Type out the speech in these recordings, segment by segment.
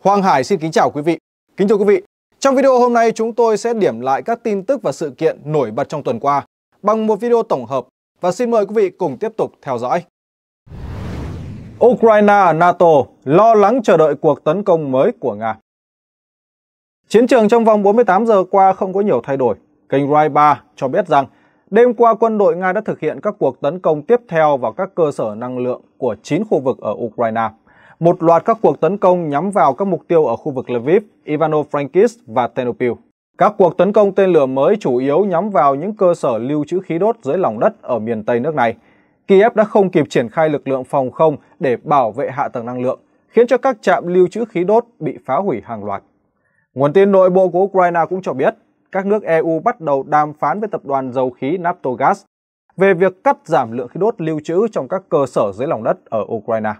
Hoàng Hải xin kính chào quý vị. Kính thưa quý vị, trong video hôm nay chúng tôi sẽ điểm lại các tin tức và sự kiện nổi bật trong tuần qua bằng một video tổng hợp và xin mời quý vị cùng tiếp tục theo dõi. Ukraine NATO lo lắng chờ đợi cuộc tấn công mới của Nga. Chiến trường trong vòng 48 giờ qua không có nhiều thay đổi. Kênh Rai 3 cho biết rằng đêm qua quân đội Nga đã thực hiện các cuộc tấn công tiếp theo vào các cơ sở năng lượng của 9 khu vực ở Ukraine một loạt các cuộc tấn công nhắm vào các mục tiêu ở khu vực Lviv, Ivano-Frankivsk và Ternopil. Các cuộc tấn công tên lửa mới chủ yếu nhắm vào những cơ sở lưu trữ khí đốt dưới lòng đất ở miền Tây nước này. Kiev đã không kịp triển khai lực lượng phòng không để bảo vệ hạ tầng năng lượng, khiến cho các trạm lưu trữ khí đốt bị phá hủy hàng loạt. Nguồn tin nội bộ của Ukraine cũng cho biết, các nước EU bắt đầu đàm phán với tập đoàn dầu khí Naftogaz về việc cắt giảm lượng khí đốt lưu trữ trong các cơ sở dưới lòng đất ở Ukraine.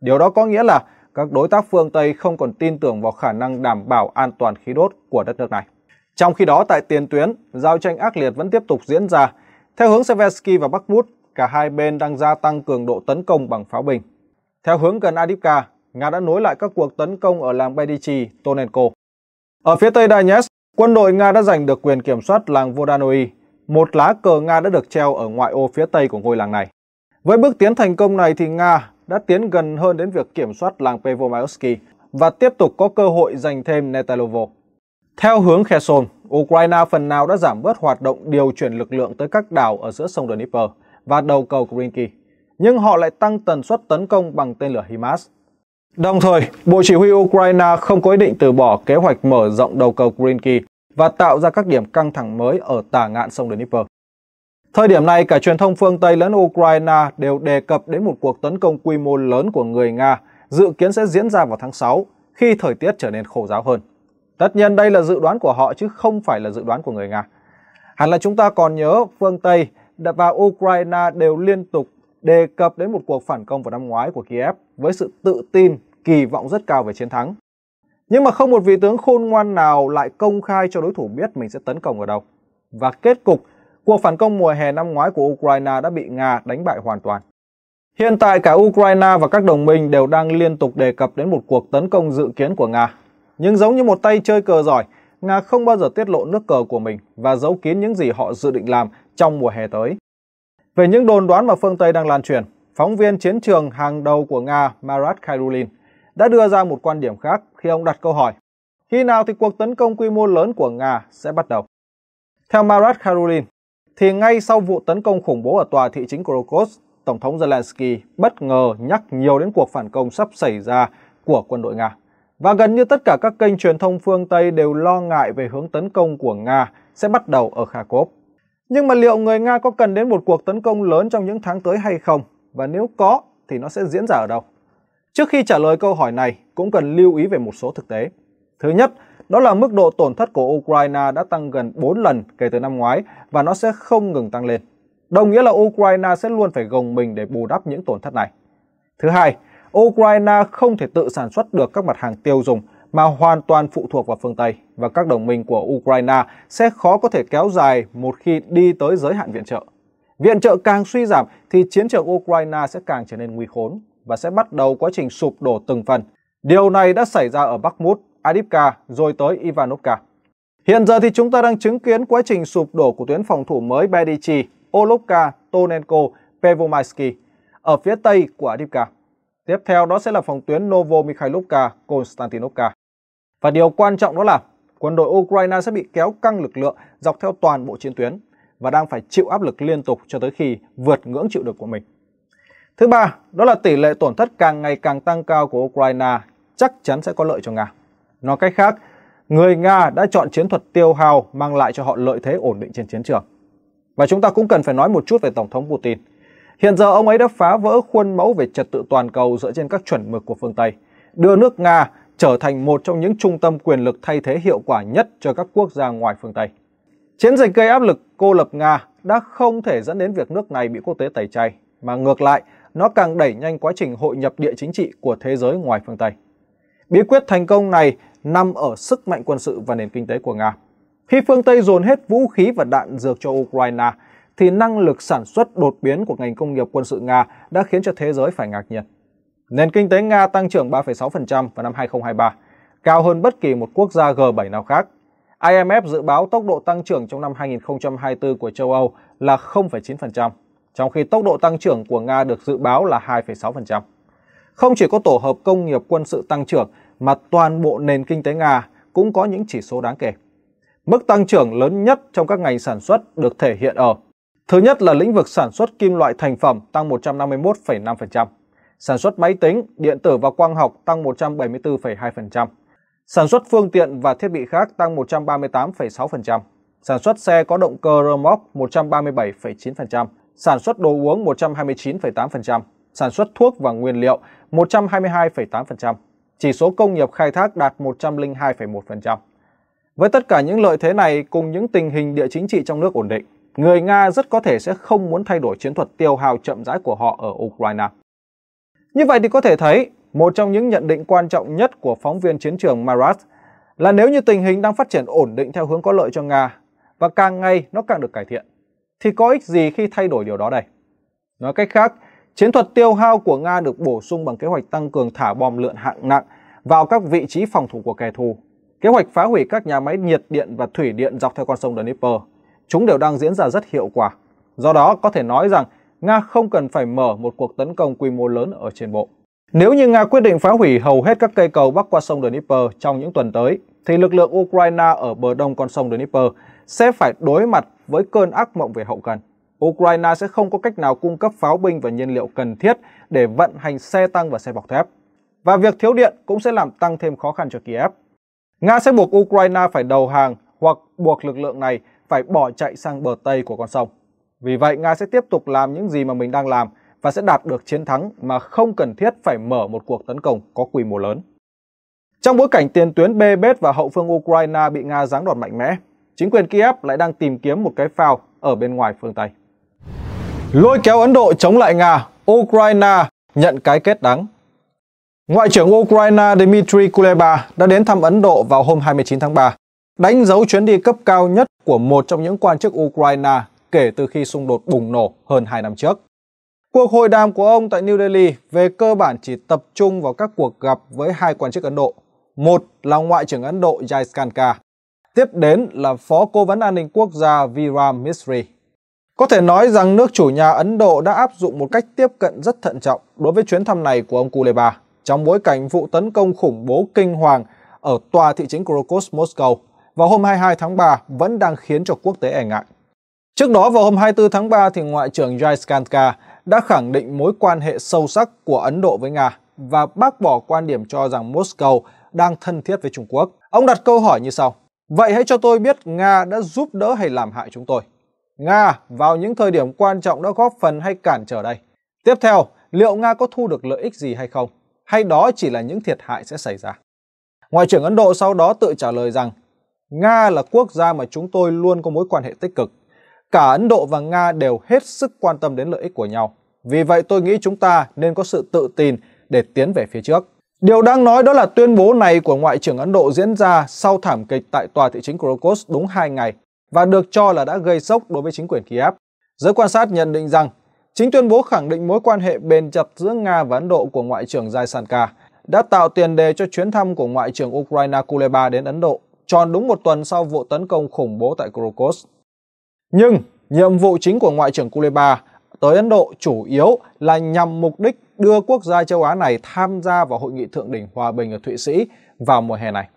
Điều đó có nghĩa là các đối tác phương Tây không còn tin tưởng vào khả năng đảm bảo an toàn khí đốt của đất nước này. Trong khi đó tại tiền tuyến, giao tranh ác liệt vẫn tiếp tục diễn ra. Theo hướng Seversky và Bakhmut, cả hai bên đang gia tăng cường độ tấn công bằng pháo binh. Theo hướng gần Adivka, Nga đã nối lại các cuộc tấn công ở làng Bedichi, Tonenko. Ở phía tây Donetsk, quân đội Nga đã giành được quyền kiểm soát làng Vodanoi, một lá cờ Nga đã được treo ở ngoại ô phía tây của ngôi làng này. Với bước tiến thành công này thì Nga đã tiến gần hơn đến việc kiểm soát làng Pevomaivsky và tiếp tục có cơ hội giành thêm Netalovo. Theo hướng Kherson, Ukraine phần nào đã giảm bớt hoạt động điều chuyển lực lượng tới các đảo ở giữa sông Dnipro và đầu cầu Krinky, nhưng họ lại tăng tần suất tấn công bằng tên lửa HIMARS. Đồng thời, Bộ Chỉ huy Ukraine không có ý định từ bỏ kế hoạch mở rộng đầu cầu Krinky và tạo ra các điểm căng thẳng mới ở tả ngạn sông Dnipro. Thời điểm này, cả truyền thông phương Tây lẫn Ukraine đều đề cập đến một cuộc tấn công quy mô lớn của người Nga, dự kiến sẽ diễn ra vào tháng 6, khi thời tiết trở nên khô giáo hơn. Tất nhiên đây là dự đoán của họ chứ không phải là dự đoán của người Nga. Hẳn là chúng ta còn nhớ phương Tây và Ukraine đều liên tục đề cập đến một cuộc phản công vào năm ngoái của Kiev với sự tự tin, kỳ vọng rất cao về chiến thắng. Nhưng mà không một vị tướng khôn ngoan nào lại công khai cho đối thủ biết mình sẽ tấn công ở đâu. Và kết cục cuộc phản công mùa hè năm ngoái của Ukraine đã bị Nga đánh bại hoàn toàn. Hiện tại cả Ukraine và các đồng minh đều đang liên tục đề cập đến một cuộc tấn công dự kiến của Nga. Nhưng giống như một tay chơi cờ giỏi, Nga không bao giờ tiết lộ nước cờ của mình và giấu kín những gì họ dự định làm trong mùa hè tới. Về những đồn đoán mà phương Tây đang lan truyền, phóng viên chiến trường hàng đầu của Nga Marat Khairulin đã đưa ra một quan điểm khác khi ông đặt câu hỏi khi nào thì cuộc tấn công quy mô lớn của Nga sẽ bắt đầu. Theo Marat Kharulin, thì ngay sau vụ tấn công khủng bố ở tòa thị chính Krokos, Tổng thống Zelensky bất ngờ nhắc nhiều đến cuộc phản công sắp xảy ra của quân đội Nga. Và gần như tất cả các kênh truyền thông phương Tây đều lo ngại về hướng tấn công của Nga sẽ bắt đầu ở Kharkov. Nhưng mà liệu người Nga có cần đến một cuộc tấn công lớn trong những tháng tới hay không? Và nếu có thì nó sẽ diễn ra ở đâu? Trước khi trả lời câu hỏi này, cũng cần lưu ý về một số thực tế. Thứ nhất đó là mức độ tổn thất của Ukraine đã tăng gần 4 lần kể từ năm ngoái và nó sẽ không ngừng tăng lên. Đồng nghĩa là Ukraine sẽ luôn phải gồng mình để bù đắp những tổn thất này. Thứ hai, Ukraine không thể tự sản xuất được các mặt hàng tiêu dùng mà hoàn toàn phụ thuộc vào phương Tây và các đồng minh của Ukraine sẽ khó có thể kéo dài một khi đi tới giới hạn viện trợ. Viện trợ càng suy giảm thì chiến trường Ukraine sẽ càng trở nên nguy khốn và sẽ bắt đầu quá trình sụp đổ từng phần. Điều này đã xảy ra ở Bakhmut Adipka rồi tới Ivanovka. Hiện giờ thì chúng ta đang chứng kiến quá trình sụp đổ của tuyến phòng thủ mới Bedichi, Olovka, Tonenko, Pevomaisky ở phía tây của Adipka. Tiếp theo đó sẽ là phòng tuyến Novo Mikhailovka, Konstantinovka. Và điều quan trọng đó là quân đội Ukraine sẽ bị kéo căng lực lượng dọc theo toàn bộ chiến tuyến và đang phải chịu áp lực liên tục cho tới khi vượt ngưỡng chịu được của mình. Thứ ba, đó là tỷ lệ tổn thất càng ngày càng tăng cao của Ukraine chắc chắn sẽ có lợi cho Nga. Nói cách khác, người Nga đã chọn chiến thuật tiêu hao mang lại cho họ lợi thế ổn định trên chiến trường. Và chúng ta cũng cần phải nói một chút về Tổng thống Putin. Hiện giờ ông ấy đã phá vỡ khuôn mẫu về trật tự toàn cầu dựa trên các chuẩn mực của phương Tây, đưa nước Nga trở thành một trong những trung tâm quyền lực thay thế hiệu quả nhất cho các quốc gia ngoài phương Tây. Chiến dịch gây áp lực cô lập Nga đã không thể dẫn đến việc nước này bị quốc tế tẩy chay, mà ngược lại, nó càng đẩy nhanh quá trình hội nhập địa chính trị của thế giới ngoài phương Tây. Bí quyết thành công này nằm ở sức mạnh quân sự và nền kinh tế của Nga. Khi phương Tây dồn hết vũ khí và đạn dược cho Ukraine, thì năng lực sản xuất đột biến của ngành công nghiệp quân sự Nga đã khiến cho thế giới phải ngạc nhiên. Nền kinh tế Nga tăng trưởng 3,6% vào năm 2023, cao hơn bất kỳ một quốc gia G7 nào khác. IMF dự báo tốc độ tăng trưởng trong năm 2024 của châu Âu là 0,9%, trong khi tốc độ tăng trưởng của Nga được dự báo là 2,6%. Không chỉ có tổ hợp công nghiệp quân sự tăng trưởng mà toàn bộ nền kinh tế Nga cũng có những chỉ số đáng kể. Mức tăng trưởng lớn nhất trong các ngành sản xuất được thể hiện ở Thứ nhất là lĩnh vực sản xuất kim loại thành phẩm tăng 151,5%, sản xuất máy tính, điện tử và quang học tăng 174,2%, sản xuất phương tiện và thiết bị khác tăng 138,6%, sản xuất xe có động cơ rơ móc 137,9%, sản xuất đồ uống 129,8%, sản xuất thuốc và nguyên liệu 122,8%, chỉ số công nghiệp khai thác đạt 102,1%. Với tất cả những lợi thế này cùng những tình hình địa chính trị trong nước ổn định, người Nga rất có thể sẽ không muốn thay đổi chiến thuật tiêu hào chậm rãi của họ ở Ukraine. Như vậy thì có thể thấy, một trong những nhận định quan trọng nhất của phóng viên chiến trường Marat là nếu như tình hình đang phát triển ổn định theo hướng có lợi cho Nga và càng ngày nó càng được cải thiện, thì có ích gì khi thay đổi điều đó đây? Nói cách khác, Chiến thuật tiêu hao của Nga được bổ sung bằng kế hoạch tăng cường thả bom lượn hạng nặng vào các vị trí phòng thủ của kẻ thù, kế hoạch phá hủy các nhà máy nhiệt điện và thủy điện dọc theo con sông Dnieper. Chúng đều đang diễn ra rất hiệu quả. Do đó, có thể nói rằng Nga không cần phải mở một cuộc tấn công quy mô lớn ở trên bộ. Nếu như Nga quyết định phá hủy hầu hết các cây cầu bắc qua sông Dnieper trong những tuần tới, thì lực lượng Ukraine ở bờ đông con sông Dnieper sẽ phải đối mặt với cơn ác mộng về hậu cần. Ukraine sẽ không có cách nào cung cấp pháo binh và nhiên liệu cần thiết để vận hành xe tăng và xe bọc thép. Và việc thiếu điện cũng sẽ làm tăng thêm khó khăn cho Kiev. Nga sẽ buộc Ukraine phải đầu hàng hoặc buộc lực lượng này phải bỏ chạy sang bờ Tây của con sông. Vì vậy, Nga sẽ tiếp tục làm những gì mà mình đang làm và sẽ đạt được chiến thắng mà không cần thiết phải mở một cuộc tấn công có quy mô lớn. Trong bối cảnh tiền tuyến Bebet và hậu phương Ukraine bị Nga giáng đòn mạnh mẽ, chính quyền Kiev lại đang tìm kiếm một cái phao ở bên ngoài phương Tây. Lôi kéo Ấn Độ chống lại Nga, Ukraine nhận cái kết đắng. Ngoại trưởng Ukraine Dmitry Kuleba đã đến thăm Ấn Độ vào hôm 29 tháng 3, đánh dấu chuyến đi cấp cao nhất của một trong những quan chức Ukraine kể từ khi xung đột bùng nổ hơn 2 năm trước. Cuộc hội đàm của ông tại New Delhi về cơ bản chỉ tập trung vào các cuộc gặp với hai quan chức Ấn Độ. Một là Ngoại trưởng Ấn Độ Jaishankar, tiếp đến là Phó Cố vấn An ninh Quốc gia Viram Misri có thể nói rằng nước chủ nhà Ấn Độ đã áp dụng một cách tiếp cận rất thận trọng đối với chuyến thăm này của ông Kuleba trong bối cảnh vụ tấn công khủng bố kinh hoàng ở tòa thị chính Krokos, Moscow vào hôm 22 tháng 3 vẫn đang khiến cho quốc tế e ngại. Trước đó vào hôm 24 tháng 3 thì Ngoại trưởng Jaiskanka đã khẳng định mối quan hệ sâu sắc của Ấn Độ với Nga và bác bỏ quan điểm cho rằng Moscow đang thân thiết với Trung Quốc. Ông đặt câu hỏi như sau. Vậy hãy cho tôi biết Nga đã giúp đỡ hay làm hại chúng tôi. Nga vào những thời điểm quan trọng đã góp phần hay cản trở đây? Tiếp theo, liệu Nga có thu được lợi ích gì hay không? Hay đó chỉ là những thiệt hại sẽ xảy ra? Ngoại trưởng Ấn Độ sau đó tự trả lời rằng Nga là quốc gia mà chúng tôi luôn có mối quan hệ tích cực. Cả Ấn Độ và Nga đều hết sức quan tâm đến lợi ích của nhau. Vì vậy tôi nghĩ chúng ta nên có sự tự tin để tiến về phía trước. Điều đáng nói đó là tuyên bố này của Ngoại trưởng Ấn Độ diễn ra sau thảm kịch tại Tòa thị chính Crocus đúng 2 ngày và được cho là đã gây sốc đối với chính quyền Kiev. Giới quan sát nhận định rằng chính tuyên bố khẳng định mối quan hệ bền chặt giữa Nga và Ấn Độ của Ngoại trưởng Jaisankar đã tạo tiền đề cho chuyến thăm của Ngoại trưởng Ukraine Kuleba đến Ấn Độ tròn đúng một tuần sau vụ tấn công khủng bố tại Krokos. Nhưng nhiệm vụ chính của Ngoại trưởng Kuleba tới Ấn Độ chủ yếu là nhằm mục đích đưa quốc gia châu Á này tham gia vào hội nghị thượng đỉnh hòa bình ở Thụy Sĩ vào mùa hè này.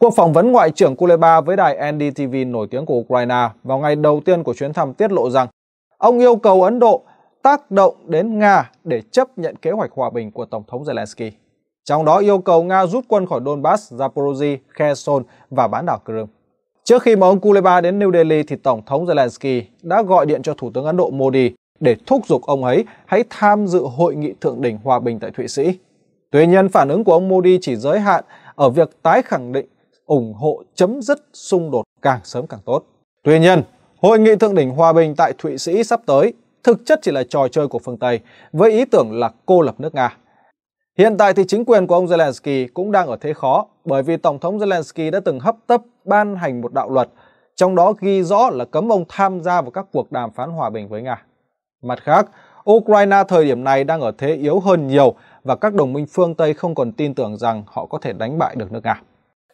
Cuộc phỏng vấn Ngoại trưởng Kuleba với đài NDTV nổi tiếng của Ukraine vào ngày đầu tiên của chuyến thăm tiết lộ rằng ông yêu cầu Ấn Độ tác động đến Nga để chấp nhận kế hoạch hòa bình của Tổng thống Zelensky, trong đó yêu cầu Nga rút quân khỏi Donbass, Zaporozhye, Kherson và bán đảo Crimea. Trước khi mà ông Kuleba đến New Delhi thì Tổng thống Zelensky đã gọi điện cho Thủ tướng Ấn Độ Modi để thúc giục ông ấy hãy tham dự hội nghị thượng đỉnh hòa bình tại Thụy Sĩ. Tuy nhiên, phản ứng của ông Modi chỉ giới hạn ở việc tái khẳng định ủng hộ chấm dứt xung đột càng sớm càng tốt. Tuy nhiên, hội nghị thượng đỉnh hòa bình tại Thụy Sĩ sắp tới thực chất chỉ là trò chơi của phương Tây với ý tưởng là cô lập nước Nga. Hiện tại thì chính quyền của ông Zelensky cũng đang ở thế khó bởi vì Tổng thống Zelensky đã từng hấp tấp ban hành một đạo luật trong đó ghi rõ là cấm ông tham gia vào các cuộc đàm phán hòa bình với Nga. Mặt khác, Ukraine thời điểm này đang ở thế yếu hơn nhiều và các đồng minh phương Tây không còn tin tưởng rằng họ có thể đánh bại được nước Nga.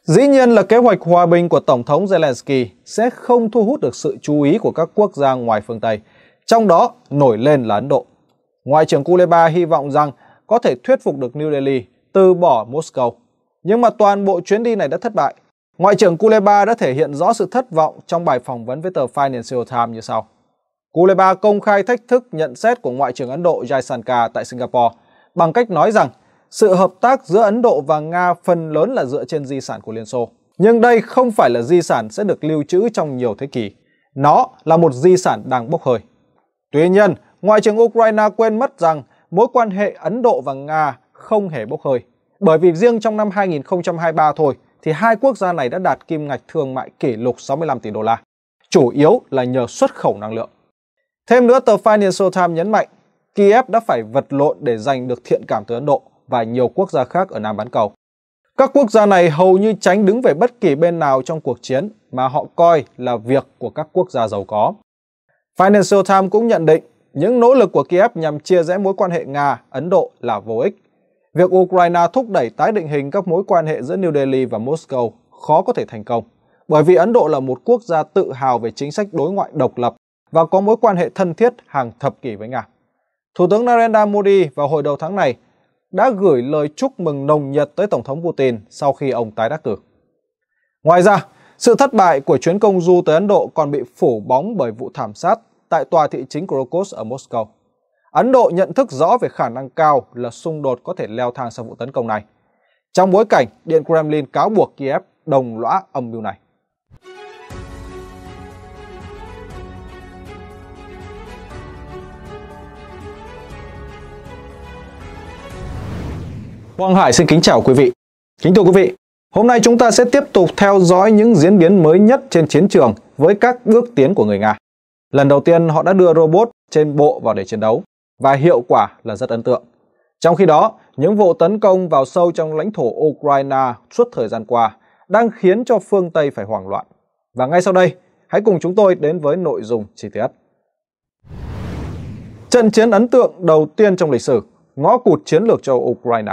Dĩ nhiên là kế hoạch hòa bình của Tổng thống Zelensky sẽ không thu hút được sự chú ý của các quốc gia ngoài phương Tây, trong đó nổi lên là Ấn Độ. Ngoại trưởng Kuleba hy vọng rằng có thể thuyết phục được New Delhi từ bỏ Moscow. Nhưng mà toàn bộ chuyến đi này đã thất bại. Ngoại trưởng Kuleba đã thể hiện rõ sự thất vọng trong bài phỏng vấn với tờ Financial Times như sau. Kuleba công khai thách thức nhận xét của Ngoại trưởng Ấn Độ Jaishankar tại Singapore bằng cách nói rằng sự hợp tác giữa Ấn Độ và Nga phần lớn là dựa trên di sản của Liên Xô. Nhưng đây không phải là di sản sẽ được lưu trữ trong nhiều thế kỷ. Nó là một di sản đang bốc hơi. Tuy nhiên, Ngoại trưởng Ukraine quên mất rằng mối quan hệ Ấn Độ và Nga không hề bốc hơi. Bởi vì riêng trong năm 2023 thôi thì hai quốc gia này đã đạt kim ngạch thương mại kỷ lục 65 tỷ đô la, chủ yếu là nhờ xuất khẩu năng lượng. Thêm nữa, tờ Financial Times nhấn mạnh Kiev đã phải vật lộn để giành được thiện cảm từ Ấn Độ và nhiều quốc gia khác ở Nam bán cầu. Các quốc gia này hầu như tránh đứng về bất kỳ bên nào trong cuộc chiến mà họ coi là việc của các quốc gia giàu có. Financial Times cũng nhận định những nỗ lực của Kiev nhằm chia rẽ mối quan hệ Nga-Ấn Độ là vô ích. Việc Ukraine thúc đẩy tái định hình các mối quan hệ giữa New Delhi và Moscow khó có thể thành công, bởi vì Ấn Độ là một quốc gia tự hào về chính sách đối ngoại độc lập và có mối quan hệ thân thiết hàng thập kỷ với Nga. Thủ tướng Narendra Modi vào hồi đầu tháng này đã gửi lời chúc mừng nồng nhiệt tới Tổng thống Putin sau khi ông tái đắc cử. Ngoài ra, sự thất bại của chuyến công du tới Ấn Độ còn bị phủ bóng bởi vụ thảm sát tại tòa thị chính Krokos ở Moscow. Ấn Độ nhận thức rõ về khả năng cao là xung đột có thể leo thang sau vụ tấn công này. Trong bối cảnh, Điện Kremlin cáo buộc Kiev đồng lõa âm mưu này. Quang Hải xin kính chào quý vị. Kính thưa quý vị, hôm nay chúng ta sẽ tiếp tục theo dõi những diễn biến mới nhất trên chiến trường với các bước tiến của người Nga. Lần đầu tiên họ đã đưa robot trên bộ vào để chiến đấu và hiệu quả là rất ấn tượng. Trong khi đó, những vụ tấn công vào sâu trong lãnh thổ Ukraine suốt thời gian qua đang khiến cho phương Tây phải hoảng loạn. Và ngay sau đây, hãy cùng chúng tôi đến với nội dung chi tiết. Trận chiến ấn tượng đầu tiên trong lịch sử, ngõ cụt chiến lược cho Ukraine.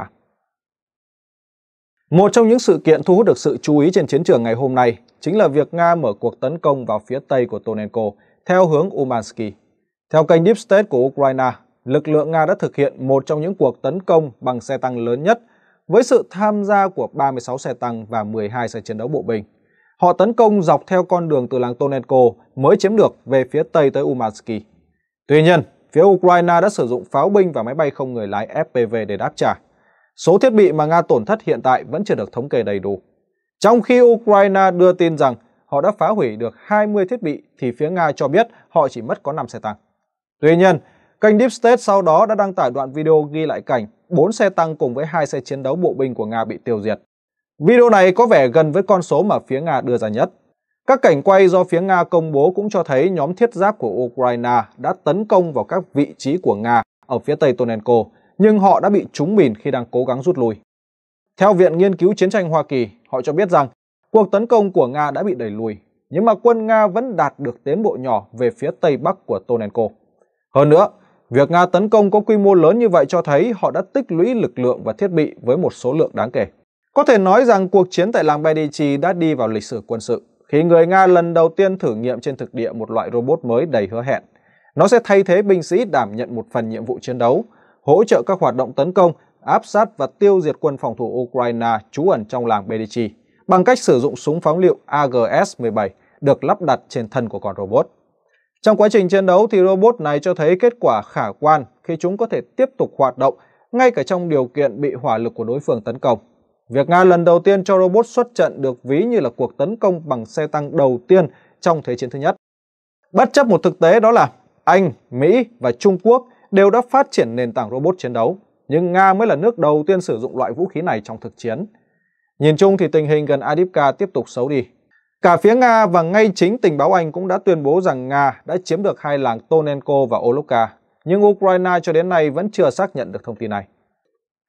Một trong những sự kiện thu hút được sự chú ý trên chiến trường ngày hôm nay chính là việc Nga mở cuộc tấn công vào phía tây của Tonenko theo hướng Umansky. Theo kênh Deep State của Ukraine, lực lượng Nga đã thực hiện một trong những cuộc tấn công bằng xe tăng lớn nhất với sự tham gia của 36 xe tăng và 12 xe chiến đấu bộ binh. Họ tấn công dọc theo con đường từ làng Tonenko mới chiếm được về phía tây tới Umansky. Tuy nhiên, phía Ukraine đã sử dụng pháo binh và máy bay không người lái FPV để đáp trả số thiết bị mà Nga tổn thất hiện tại vẫn chưa được thống kê đầy đủ. Trong khi Ukraine đưa tin rằng họ đã phá hủy được 20 thiết bị thì phía Nga cho biết họ chỉ mất có 5 xe tăng. Tuy nhiên, kênh Deep State sau đó đã đăng tải đoạn video ghi lại cảnh 4 xe tăng cùng với 2 xe chiến đấu bộ binh của Nga bị tiêu diệt. Video này có vẻ gần với con số mà phía Nga đưa ra nhất. Các cảnh quay do phía Nga công bố cũng cho thấy nhóm thiết giáp của Ukraine đã tấn công vào các vị trí của Nga ở phía tây Tonenko nhưng họ đã bị trúng mìn khi đang cố gắng rút lui. Theo Viện Nghiên cứu Chiến tranh Hoa Kỳ, họ cho biết rằng cuộc tấn công của Nga đã bị đẩy lùi, nhưng mà quân Nga vẫn đạt được tiến bộ nhỏ về phía tây bắc của Tonenko. Hơn nữa, việc Nga tấn công có quy mô lớn như vậy cho thấy họ đã tích lũy lực lượng và thiết bị với một số lượng đáng kể. Có thể nói rằng cuộc chiến tại làng Bedichi đã đi vào lịch sử quân sự, khi người Nga lần đầu tiên thử nghiệm trên thực địa một loại robot mới đầy hứa hẹn. Nó sẽ thay thế binh sĩ đảm nhận một phần nhiệm vụ chiến đấu, hỗ trợ các hoạt động tấn công, áp sát và tiêu diệt quân phòng thủ Ukraine trú ẩn trong làng Bedichi bằng cách sử dụng súng phóng lựu AGS-17 được lắp đặt trên thân của con robot. Trong quá trình chiến đấu thì robot này cho thấy kết quả khả quan khi chúng có thể tiếp tục hoạt động ngay cả trong điều kiện bị hỏa lực của đối phương tấn công. Việc Nga lần đầu tiên cho robot xuất trận được ví như là cuộc tấn công bằng xe tăng đầu tiên trong Thế chiến thứ nhất. Bất chấp một thực tế đó là Anh, Mỹ và Trung Quốc đều đã phát triển nền tảng robot chiến đấu, nhưng Nga mới là nước đầu tiên sử dụng loại vũ khí này trong thực chiến. Nhìn chung thì tình hình gần Adipka tiếp tục xấu đi. Cả phía Nga và ngay chính tình báo Anh cũng đã tuyên bố rằng Nga đã chiếm được hai làng Tonenko và Olukka, nhưng Ukraine cho đến nay vẫn chưa xác nhận được thông tin này.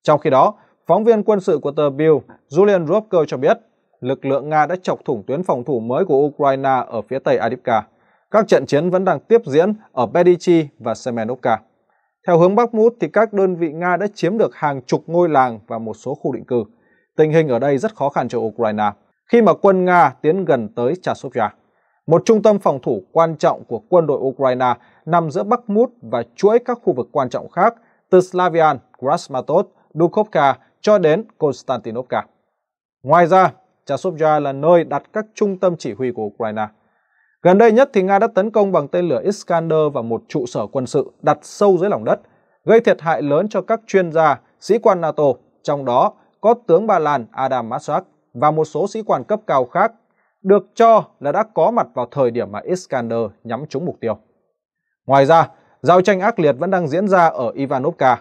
Trong khi đó, phóng viên quân sự của tờ Bill, Julian Robker cho biết, lực lượng Nga đã chọc thủng tuyến phòng thủ mới của Ukraine ở phía tây Adipka. Các trận chiến vẫn đang tiếp diễn ở Bedichi và Semenovka. Theo hướng Bắc Mút thì các đơn vị Nga đã chiếm được hàng chục ngôi làng và một số khu định cư. Tình hình ở đây rất khó khăn cho Ukraine khi mà quân Nga tiến gần tới Chasovia. Một trung tâm phòng thủ quan trọng của quân đội Ukraine nằm giữa Bắc Mút và chuỗi các khu vực quan trọng khác từ Slavian, Krasmatov, Dukovka cho đến Konstantinovka. Ngoài ra, Chasovia là nơi đặt các trung tâm chỉ huy của Ukraine. Gần đây nhất thì Nga đã tấn công bằng tên lửa Iskander vào một trụ sở quân sự đặt sâu dưới lòng đất, gây thiệt hại lớn cho các chuyên gia, sĩ quan NATO, trong đó có tướng Ba Lan Adam Masak và một số sĩ quan cấp cao khác được cho là đã có mặt vào thời điểm mà Iskander nhắm trúng mục tiêu. Ngoài ra, giao tranh ác liệt vẫn đang diễn ra ở Ivanovka.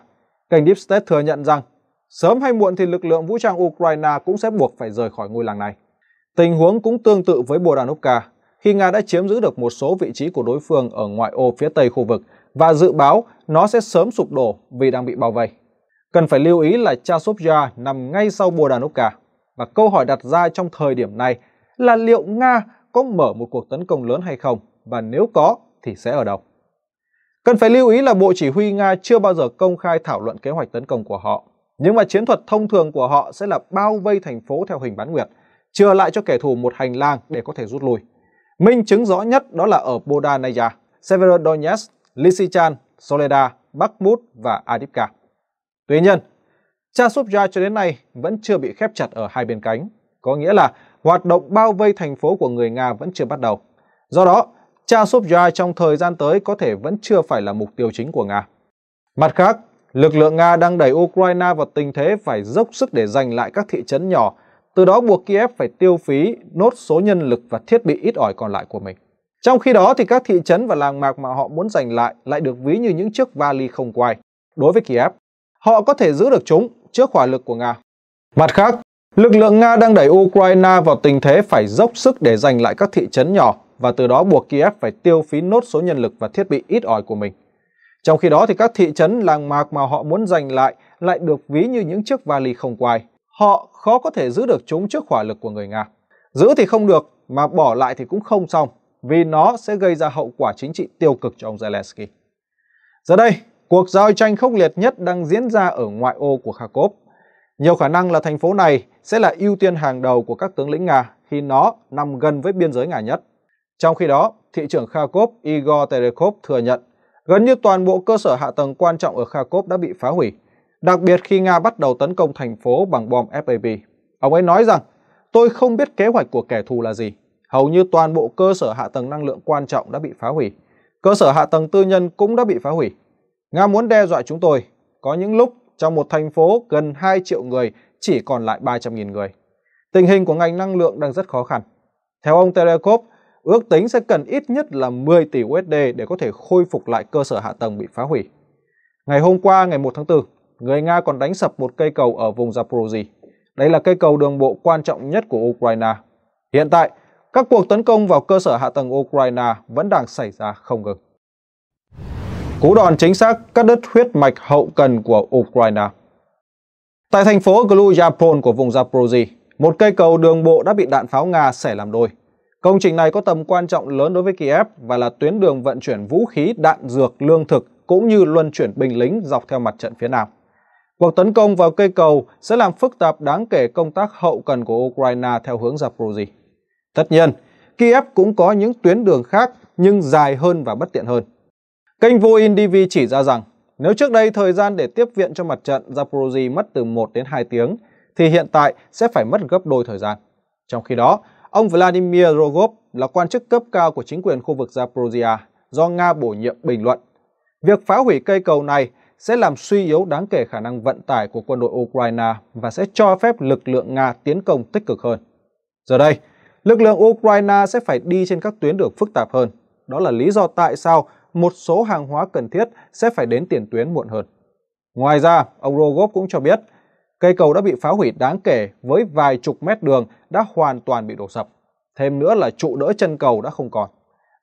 Kênh Deep State thừa nhận rằng sớm hay muộn thì lực lượng vũ trang Ukraine cũng sẽ buộc phải rời khỏi ngôi làng này. Tình huống cũng tương tự với Boranovka, khi Nga đã chiếm giữ được một số vị trí của đối phương ở ngoại ô phía tây khu vực và dự báo nó sẽ sớm sụp đổ vì đang bị bao vây. Cần phải lưu ý là Chasovya nằm ngay sau Bodanovka và câu hỏi đặt ra trong thời điểm này là liệu Nga có mở một cuộc tấn công lớn hay không và nếu có thì sẽ ở đâu. Cần phải lưu ý là Bộ Chỉ huy Nga chưa bao giờ công khai thảo luận kế hoạch tấn công của họ, nhưng mà chiến thuật thông thường của họ sẽ là bao vây thành phố theo hình bán nguyệt, chừa lại cho kẻ thù một hành lang để có thể rút lui. Minh chứng rõ nhất đó là ở Bodanaya, Severodonetsk, Lysychansk, Soleda, Bakhmut và Adipka. Tuy nhiên, Chasubja cho đến nay vẫn chưa bị khép chặt ở hai bên cánh, có nghĩa là hoạt động bao vây thành phố của người Nga vẫn chưa bắt đầu. Do đó, Chasubja trong thời gian tới có thể vẫn chưa phải là mục tiêu chính của Nga. Mặt khác, lực lượng Nga đang đẩy Ukraine vào tình thế phải dốc sức để giành lại các thị trấn nhỏ từ đó buộc Kiev phải tiêu phí nốt số nhân lực và thiết bị ít ỏi còn lại của mình. Trong khi đó thì các thị trấn và làng mạc mà họ muốn giành lại lại được ví như những chiếc vali không quay. Đối với Kiev, họ có thể giữ được chúng trước hỏa lực của Nga. Mặt khác, lực lượng Nga đang đẩy Ukraine vào tình thế phải dốc sức để giành lại các thị trấn nhỏ và từ đó buộc Kiev phải tiêu phí nốt số nhân lực và thiết bị ít ỏi của mình. Trong khi đó thì các thị trấn làng mạc mà họ muốn giành lại lại được ví như những chiếc vali không quay họ khó có thể giữ được chúng trước hỏa lực của người Nga. Giữ thì không được, mà bỏ lại thì cũng không xong, vì nó sẽ gây ra hậu quả chính trị tiêu cực cho ông Zelensky. Giờ đây, cuộc giao tranh khốc liệt nhất đang diễn ra ở ngoại ô của Kharkov. Nhiều khả năng là thành phố này sẽ là ưu tiên hàng đầu của các tướng lĩnh Nga khi nó nằm gần với biên giới Nga nhất. Trong khi đó, thị trưởng Kharkov Igor Terekov thừa nhận gần như toàn bộ cơ sở hạ tầng quan trọng ở Kharkov đã bị phá hủy đặc biệt khi Nga bắt đầu tấn công thành phố bằng bom FAB. Ông ấy nói rằng, tôi không biết kế hoạch của kẻ thù là gì. Hầu như toàn bộ cơ sở hạ tầng năng lượng quan trọng đã bị phá hủy. Cơ sở hạ tầng tư nhân cũng đã bị phá hủy. Nga muốn đe dọa chúng tôi. Có những lúc trong một thành phố gần 2 triệu người chỉ còn lại 300.000 người. Tình hình của ngành năng lượng đang rất khó khăn. Theo ông Terekov, ước tính sẽ cần ít nhất là 10 tỷ USD để có thể khôi phục lại cơ sở hạ tầng bị phá hủy. Ngày hôm qua, ngày 1 tháng 4, người Nga còn đánh sập một cây cầu ở vùng Zaporozhye. Đây là cây cầu đường bộ quan trọng nhất của Ukraine. Hiện tại, các cuộc tấn công vào cơ sở hạ tầng Ukraine vẫn đang xảy ra không ngừng. Cú đòn chính xác cắt đứt huyết mạch hậu cần của Ukraine. Tại thành phố Glujapol của vùng Zaporozhye, một cây cầu đường bộ đã bị đạn pháo Nga xẻ làm đôi. Công trình này có tầm quan trọng lớn đối với Kiev và là tuyến đường vận chuyển vũ khí, đạn dược, lương thực cũng như luân chuyển binh lính dọc theo mặt trận phía Nam. Cuộc tấn công vào cây cầu sẽ làm phức tạp đáng kể công tác hậu cần của Ukraine theo hướng Zaporozhye. Tất nhiên, Kiev cũng có những tuyến đường khác nhưng dài hơn và bất tiện hơn. Kênh Voin DV chỉ ra rằng, nếu trước đây thời gian để tiếp viện cho mặt trận Zaporozhye mất từ 1 đến 2 tiếng, thì hiện tại sẽ phải mất gấp đôi thời gian. Trong khi đó, ông Vladimir Rogov là quan chức cấp cao của chính quyền khu vực Zaporozhye do Nga bổ nhiệm bình luận. Việc phá hủy cây cầu này sẽ làm suy yếu đáng kể khả năng vận tải của quân đội Ukraine và sẽ cho phép lực lượng Nga tiến công tích cực hơn. Giờ đây, lực lượng Ukraine sẽ phải đi trên các tuyến đường phức tạp hơn. Đó là lý do tại sao một số hàng hóa cần thiết sẽ phải đến tiền tuyến muộn hơn. Ngoài ra, ông Rogov cũng cho biết, cây cầu đã bị phá hủy đáng kể với vài chục mét đường đã hoàn toàn bị đổ sập. Thêm nữa là trụ đỡ chân cầu đã không còn.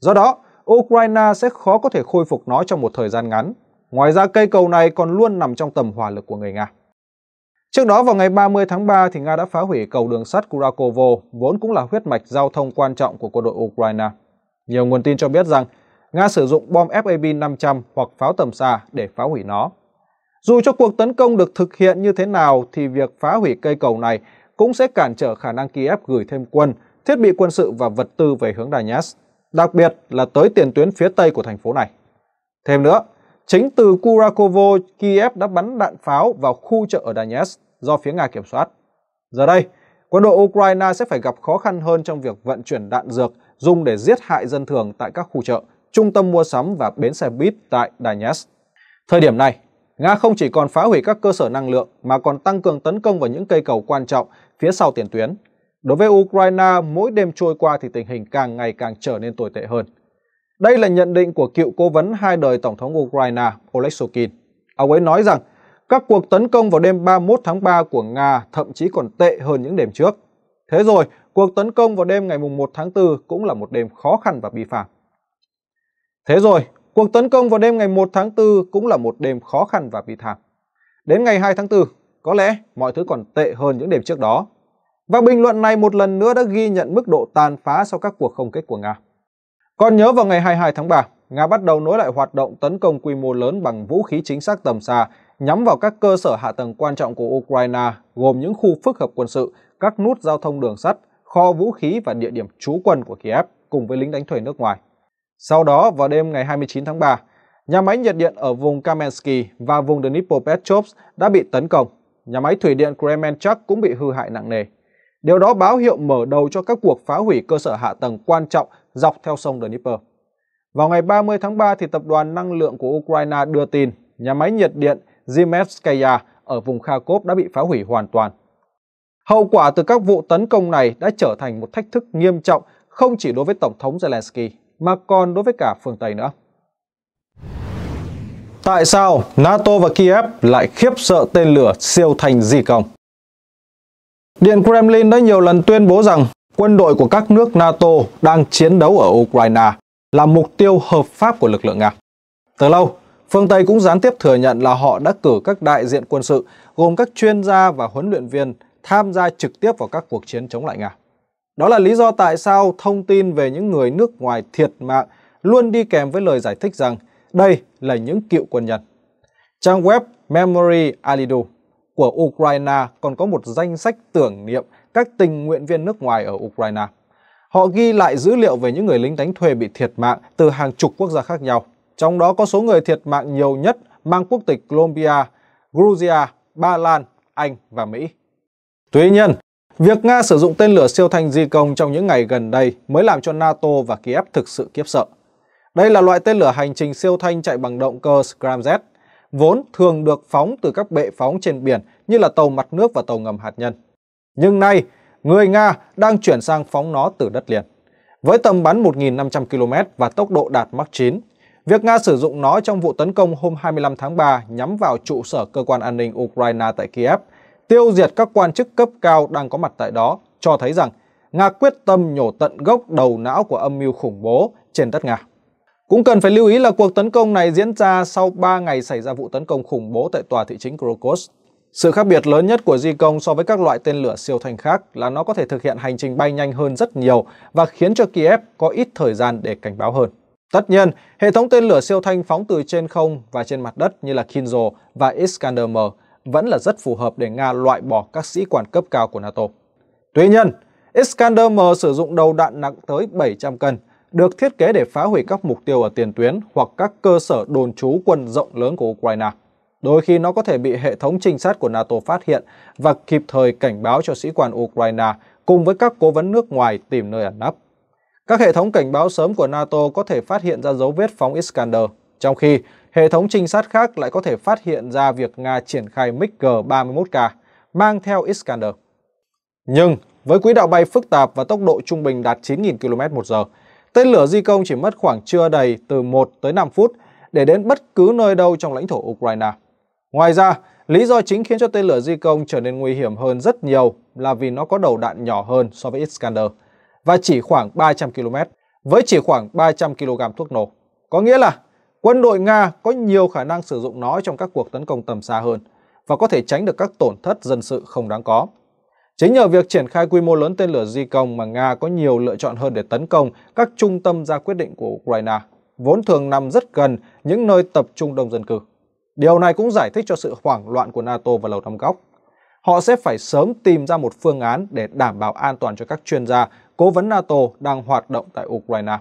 Do đó, Ukraine sẽ khó có thể khôi phục nó trong một thời gian ngắn Ngoài ra cây cầu này còn luôn nằm trong tầm hỏa lực của người Nga. Trước đó vào ngày 30 tháng 3 thì Nga đã phá hủy cầu đường sắt Kurakovo, vốn cũng là huyết mạch giao thông quan trọng của quân đội Ukraine. Nhiều nguồn tin cho biết rằng Nga sử dụng bom FAB-500 hoặc pháo tầm xa để phá hủy nó. Dù cho cuộc tấn công được thực hiện như thế nào thì việc phá hủy cây cầu này cũng sẽ cản trở khả năng Kiev gửi thêm quân, thiết bị quân sự và vật tư về hướng Donetsk, đặc biệt là tới tiền tuyến phía tây của thành phố này. Thêm nữa, Chính từ Kurakovo, Kiev đã bắn đạn pháo vào khu chợ ở Donetsk do phía Nga kiểm soát. Giờ đây, quân đội Ukraine sẽ phải gặp khó khăn hơn trong việc vận chuyển đạn dược dùng để giết hại dân thường tại các khu chợ, trung tâm mua sắm và bến xe buýt tại Donetsk. Thời điểm này, Nga không chỉ còn phá hủy các cơ sở năng lượng mà còn tăng cường tấn công vào những cây cầu quan trọng phía sau tiền tuyến. Đối với Ukraine, mỗi đêm trôi qua thì tình hình càng ngày càng trở nên tồi tệ hơn. Đây là nhận định của cựu cố vấn hai đời Tổng thống Ukraine Oleg Sokin. Ông ấy nói rằng các cuộc tấn công vào đêm 31 tháng 3 của Nga thậm chí còn tệ hơn những đêm trước. Thế rồi, cuộc tấn công vào đêm ngày 1 tháng 4 cũng là một đêm khó khăn và bi phạm. Thế rồi, cuộc tấn công vào đêm ngày 1 tháng 4 cũng là một đêm khó khăn và bi thảm. Đến ngày 2 tháng 4, có lẽ mọi thứ còn tệ hơn những đêm trước đó. Và bình luận này một lần nữa đã ghi nhận mức độ tàn phá sau các cuộc không kích của Nga. Còn nhớ vào ngày 22 tháng 3, Nga bắt đầu nối lại hoạt động tấn công quy mô lớn bằng vũ khí chính xác tầm xa nhắm vào các cơ sở hạ tầng quan trọng của Ukraine, gồm những khu phức hợp quân sự, các nút giao thông đường sắt, kho vũ khí và địa điểm trú quân của Kiev cùng với lính đánh thuê nước ngoài. Sau đó, vào đêm ngày 29 tháng 3, nhà máy nhiệt điện ở vùng Kamensky và vùng Dnipropetrovsk đã bị tấn công. Nhà máy thủy điện Kremenchuk cũng bị hư hại nặng nề. Điều đó báo hiệu mở đầu cho các cuộc phá hủy cơ sở hạ tầng quan trọng dọc theo sông Dnipro. Vào ngày 30 tháng 3, thì tập đoàn năng lượng của Ukraine đưa tin nhà máy nhiệt điện Zimeskaya ở vùng Kharkov đã bị phá hủy hoàn toàn. Hậu quả từ các vụ tấn công này đã trở thành một thách thức nghiêm trọng không chỉ đối với Tổng thống Zelensky mà còn đối với cả phương Tây nữa. Tại sao NATO và Kiev lại khiếp sợ tên lửa siêu thanh di công? Điện Kremlin đã nhiều lần tuyên bố rằng quân đội của các nước NATO đang chiến đấu ở Ukraine là mục tiêu hợp pháp của lực lượng Nga. Từ lâu, phương Tây cũng gián tiếp thừa nhận là họ đã cử các đại diện quân sự gồm các chuyên gia và huấn luyện viên tham gia trực tiếp vào các cuộc chiến chống lại Nga. Đó là lý do tại sao thông tin về những người nước ngoài thiệt mạng luôn đi kèm với lời giải thích rằng đây là những cựu quân nhân. Trang web Memory Alidu của Ukraine còn có một danh sách tưởng niệm các tình nguyện viên nước ngoài ở Ukraine. Họ ghi lại dữ liệu về những người lính đánh thuê bị thiệt mạng từ hàng chục quốc gia khác nhau, trong đó có số người thiệt mạng nhiều nhất mang quốc tịch Colombia, Georgia, Ba Lan, Anh và Mỹ. Tuy nhiên, việc Nga sử dụng tên lửa siêu thanh di công trong những ngày gần đây mới làm cho NATO và Kiev thực sự kiếp sợ. Đây là loại tên lửa hành trình siêu thanh chạy bằng động cơ Scramjet, vốn thường được phóng từ các bệ phóng trên biển như là tàu mặt nước và tàu ngầm hạt nhân. Nhưng nay, người Nga đang chuyển sang phóng nó từ đất liền. Với tầm bắn 1.500 km và tốc độ đạt Mach 9, việc Nga sử dụng nó trong vụ tấn công hôm 25 tháng 3 nhắm vào trụ sở cơ quan an ninh Ukraine tại Kiev, tiêu diệt các quan chức cấp cao đang có mặt tại đó, cho thấy rằng Nga quyết tâm nhổ tận gốc đầu não của âm mưu khủng bố trên đất Nga. Cũng cần phải lưu ý là cuộc tấn công này diễn ra sau 3 ngày xảy ra vụ tấn công khủng bố tại tòa thị chính Krokos sự khác biệt lớn nhất của di công so với các loại tên lửa siêu thanh khác là nó có thể thực hiện hành trình bay nhanh hơn rất nhiều và khiến cho Kiev có ít thời gian để cảnh báo hơn. Tất nhiên, hệ thống tên lửa siêu thanh phóng từ trên không và trên mặt đất như là Kinzo và Iskander-M vẫn là rất phù hợp để Nga loại bỏ các sĩ quan cấp cao của NATO. Tuy nhiên, Iskander-M sử dụng đầu đạn nặng tới 700 cân, được thiết kế để phá hủy các mục tiêu ở tiền tuyến hoặc các cơ sở đồn trú quân rộng lớn của Ukraine. Đôi khi nó có thể bị hệ thống trinh sát của NATO phát hiện và kịp thời cảnh báo cho sĩ quan Ukraine cùng với các cố vấn nước ngoài tìm nơi ẩn nấp. Các hệ thống cảnh báo sớm của NATO có thể phát hiện ra dấu vết phóng Iskander, trong khi hệ thống trinh sát khác lại có thể phát hiện ra việc Nga triển khai MiG-31K mang theo Iskander. Nhưng với quỹ đạo bay phức tạp và tốc độ trung bình đạt 9.000 km h tên lửa di công chỉ mất khoảng chưa đầy từ 1 tới 5 phút để đến bất cứ nơi đâu trong lãnh thổ Ukraine. Ngoài ra, lý do chính khiến cho tên lửa di công trở nên nguy hiểm hơn rất nhiều là vì nó có đầu đạn nhỏ hơn so với Iskander và chỉ khoảng 300 km với chỉ khoảng 300 kg thuốc nổ. Có nghĩa là quân đội Nga có nhiều khả năng sử dụng nó trong các cuộc tấn công tầm xa hơn và có thể tránh được các tổn thất dân sự không đáng có. Chính nhờ việc triển khai quy mô lớn tên lửa di công mà Nga có nhiều lựa chọn hơn để tấn công các trung tâm ra quyết định của Ukraine, vốn thường nằm rất gần những nơi tập trung đông dân cư. Điều này cũng giải thích cho sự hoảng loạn của NATO và Lầu Năm Góc. Họ sẽ phải sớm tìm ra một phương án để đảm bảo an toàn cho các chuyên gia, cố vấn NATO đang hoạt động tại Ukraine.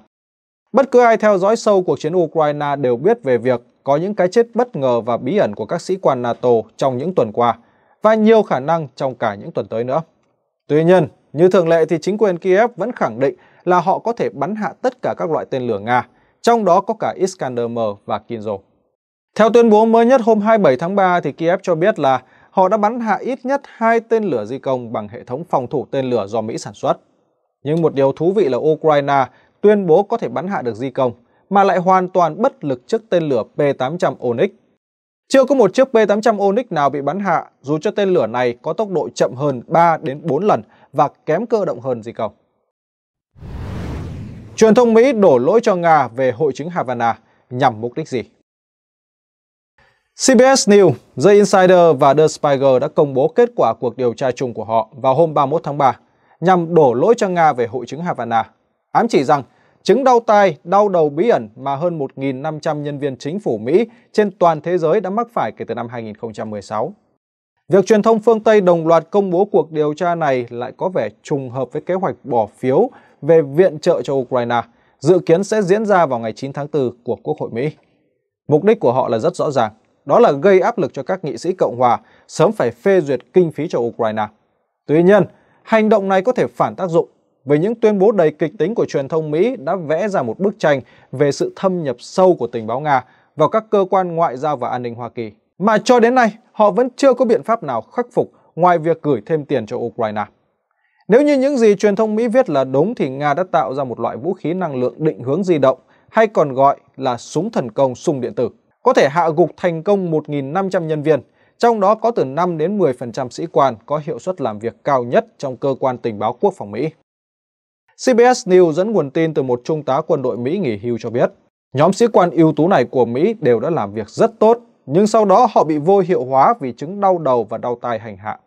Bất cứ ai theo dõi sâu cuộc chiến Ukraine đều biết về việc có những cái chết bất ngờ và bí ẩn của các sĩ quan NATO trong những tuần qua và nhiều khả năng trong cả những tuần tới nữa. Tuy nhiên, như thường lệ thì chính quyền Kiev vẫn khẳng định là họ có thể bắn hạ tất cả các loại tên lửa Nga, trong đó có cả Iskander-M và Kinzhal. Theo tuyên bố mới nhất hôm 27 tháng 3 thì Kiev cho biết là họ đã bắn hạ ít nhất hai tên lửa di công bằng hệ thống phòng thủ tên lửa do Mỹ sản xuất. Nhưng một điều thú vị là Ukraine tuyên bố có thể bắn hạ được di công mà lại hoàn toàn bất lực trước tên lửa P-800 Onyx. Chưa có một chiếc P-800 Onyx nào bị bắn hạ dù cho tên lửa này có tốc độ chậm hơn 3 đến 4 lần và kém cơ động hơn di công. Truyền thông Mỹ đổ lỗi cho Nga về hội chứng Havana nhằm mục đích gì? CBS News, The Insider và The Spiegel đã công bố kết quả cuộc điều tra chung của họ vào hôm 31 tháng 3 nhằm đổ lỗi cho Nga về hội chứng Havana, ám chỉ rằng chứng đau tai, đau đầu bí ẩn mà hơn 1.500 nhân viên chính phủ Mỹ trên toàn thế giới đã mắc phải kể từ năm 2016. Việc truyền thông phương Tây đồng loạt công bố cuộc điều tra này lại có vẻ trùng hợp với kế hoạch bỏ phiếu về viện trợ cho Ukraine, dự kiến sẽ diễn ra vào ngày 9 tháng 4 của Quốc hội Mỹ. Mục đích của họ là rất rõ ràng – đó là gây áp lực cho các nghị sĩ Cộng hòa sớm phải phê duyệt kinh phí cho Ukraine. Tuy nhiên, hành động này có thể phản tác dụng vì những tuyên bố đầy kịch tính của truyền thông Mỹ đã vẽ ra một bức tranh về sự thâm nhập sâu của tình báo Nga vào các cơ quan ngoại giao và an ninh Hoa Kỳ. Mà cho đến nay, họ vẫn chưa có biện pháp nào khắc phục ngoài việc gửi thêm tiền cho Ukraine. Nếu như những gì truyền thông Mỹ viết là đúng thì Nga đã tạo ra một loại vũ khí năng lượng định hướng di động hay còn gọi là súng thần công sung điện tử có thể hạ gục thành công 1.500 nhân viên, trong đó có từ 5 đến 10% sĩ quan có hiệu suất làm việc cao nhất trong cơ quan tình báo quốc phòng Mỹ. CBS News dẫn nguồn tin từ một trung tá quân đội Mỹ nghỉ hưu cho biết, nhóm sĩ quan ưu tú này của Mỹ đều đã làm việc rất tốt, nhưng sau đó họ bị vô hiệu hóa vì chứng đau đầu và đau tai hành hạ.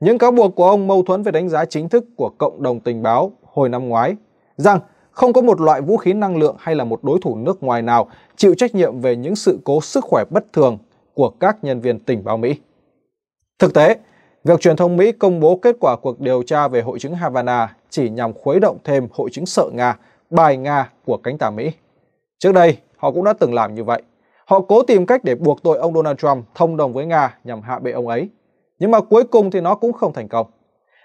Những cáo buộc của ông mâu thuẫn với đánh giá chính thức của cộng đồng tình báo hồi năm ngoái, rằng không có một loại vũ khí năng lượng hay là một đối thủ nước ngoài nào chịu trách nhiệm về những sự cố sức khỏe bất thường của các nhân viên tình báo Mỹ. Thực tế, việc truyền thông Mỹ công bố kết quả cuộc điều tra về hội chứng Havana chỉ nhằm khuấy động thêm hội chứng sợ Nga, bài Nga của cánh tả Mỹ. Trước đây, họ cũng đã từng làm như vậy. Họ cố tìm cách để buộc tội ông Donald Trump thông đồng với Nga nhằm hạ bệ ông ấy. Nhưng mà cuối cùng thì nó cũng không thành công.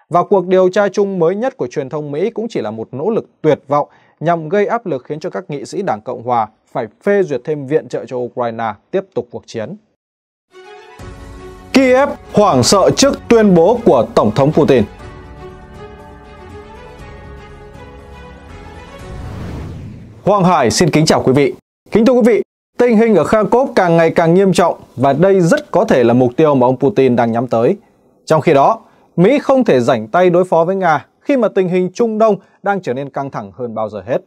Và cuộc điều tra chung mới nhất của truyền thông Mỹ cũng chỉ là một nỗ lực tuyệt vọng nhằm gây áp lực khiến cho các nghị sĩ Đảng Cộng Hòa phải phê duyệt thêm viện trợ cho Ukraine tiếp tục cuộc chiến. Kiev hoảng sợ trước tuyên bố của Tổng thống Putin Hoàng Hải xin kính chào quý vị. Kính thưa quý vị, tình hình ở Kharkov càng ngày càng nghiêm trọng và đây rất có thể là mục tiêu mà ông Putin đang nhắm tới. Trong khi đó, Mỹ không thể rảnh tay đối phó với Nga khi mà tình hình Trung Đông đang trở nên căng thẳng hơn bao giờ hết.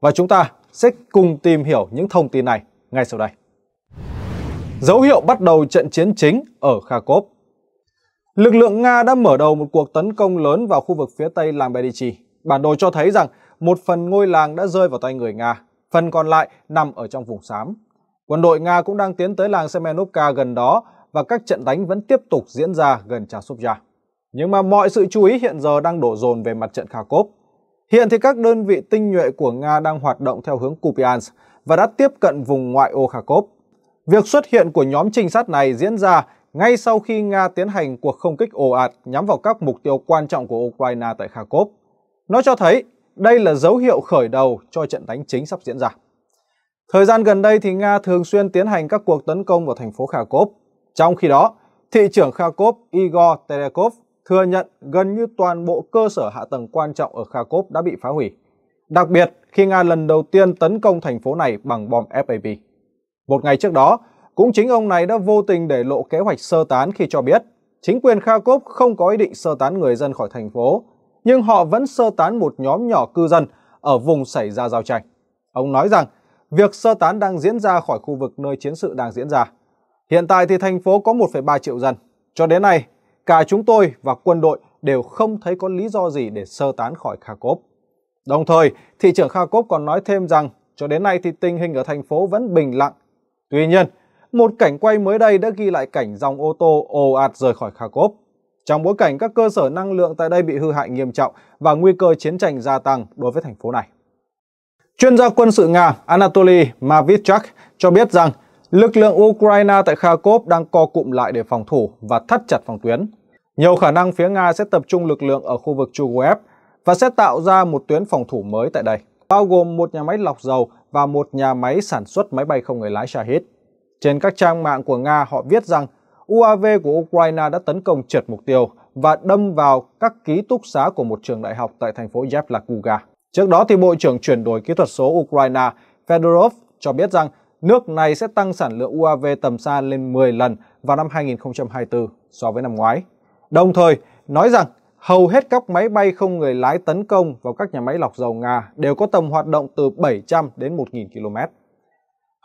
Và chúng ta sẽ cùng tìm hiểu những thông tin này ngay sau đây. Dấu hiệu bắt đầu trận chiến chính ở Kharkov Lực lượng Nga đã mở đầu một cuộc tấn công lớn vào khu vực phía tây làng Bedichi. Bản đồ cho thấy rằng một phần ngôi làng đã rơi vào tay người Nga, phần còn lại nằm ở trong vùng xám. Quân đội Nga cũng đang tiến tới làng Semenovka gần đó và các trận đánh vẫn tiếp tục diễn ra gần Chasovya. Nhưng mà mọi sự chú ý hiện giờ đang đổ dồn về mặt trận Kharkov. Hiện thì các đơn vị tinh nhuệ của Nga đang hoạt động theo hướng Kupiansk và đã tiếp cận vùng ngoại ô Kharkov. Việc xuất hiện của nhóm trinh sát này diễn ra ngay sau khi Nga tiến hành cuộc không kích ồ ạt nhắm vào các mục tiêu quan trọng của Ukraine tại Kharkov. Nó cho thấy đây là dấu hiệu khởi đầu cho trận đánh chính sắp diễn ra. Thời gian gần đây thì Nga thường xuyên tiến hành các cuộc tấn công vào thành phố Kharkov. Trong khi đó, thị trưởng Kharkov Igor Terekov thừa nhận gần như toàn bộ cơ sở hạ tầng quan trọng ở Kharkov đã bị phá hủy, đặc biệt khi Nga lần đầu tiên tấn công thành phố này bằng bom FAB. Một ngày trước đó, cũng chính ông này đã vô tình để lộ kế hoạch sơ tán khi cho biết chính quyền Kharkov không có ý định sơ tán người dân khỏi thành phố, nhưng họ vẫn sơ tán một nhóm nhỏ cư dân ở vùng xảy ra giao tranh. Ông nói rằng việc sơ tán đang diễn ra khỏi khu vực nơi chiến sự đang diễn ra. Hiện tại thì thành phố có 1,3 triệu dân. Cho đến nay, cả chúng tôi và quân đội đều không thấy có lý do gì để sơ tán khỏi Kharkov. Đồng thời, thị trưởng Kharkov còn nói thêm rằng cho đến nay thì tình hình ở thành phố vẫn bình lặng. Tuy nhiên, một cảnh quay mới đây đã ghi lại cảnh dòng ô tô ồ ạt rời khỏi Kharkov. Trong bối cảnh các cơ sở năng lượng tại đây bị hư hại nghiêm trọng và nguy cơ chiến tranh gia tăng đối với thành phố này. Chuyên gia quân sự Nga Anatoly Mavitchak cho biết rằng Lực lượng Ukraine tại Kharkov đang co cụm lại để phòng thủ và thắt chặt phòng tuyến. Nhiều khả năng phía Nga sẽ tập trung lực lượng ở khu vực Chugoev và sẽ tạo ra một tuyến phòng thủ mới tại đây, bao gồm một nhà máy lọc dầu và một nhà máy sản xuất máy bay không người lái Shahid. Trên các trang mạng của Nga họ viết rằng UAV của Ukraine đã tấn công trượt mục tiêu và đâm vào các ký túc xá của một trường đại học tại thành phố Yevlakuga. Trước đó, thì Bộ trưởng chuyển đổi kỹ thuật số Ukraine Fedorov cho biết rằng nước này sẽ tăng sản lượng UAV tầm xa lên 10 lần vào năm 2024 so với năm ngoái. Đồng thời, nói rằng hầu hết các máy bay không người lái tấn công vào các nhà máy lọc dầu Nga đều có tầm hoạt động từ 700 đến 1.000 km.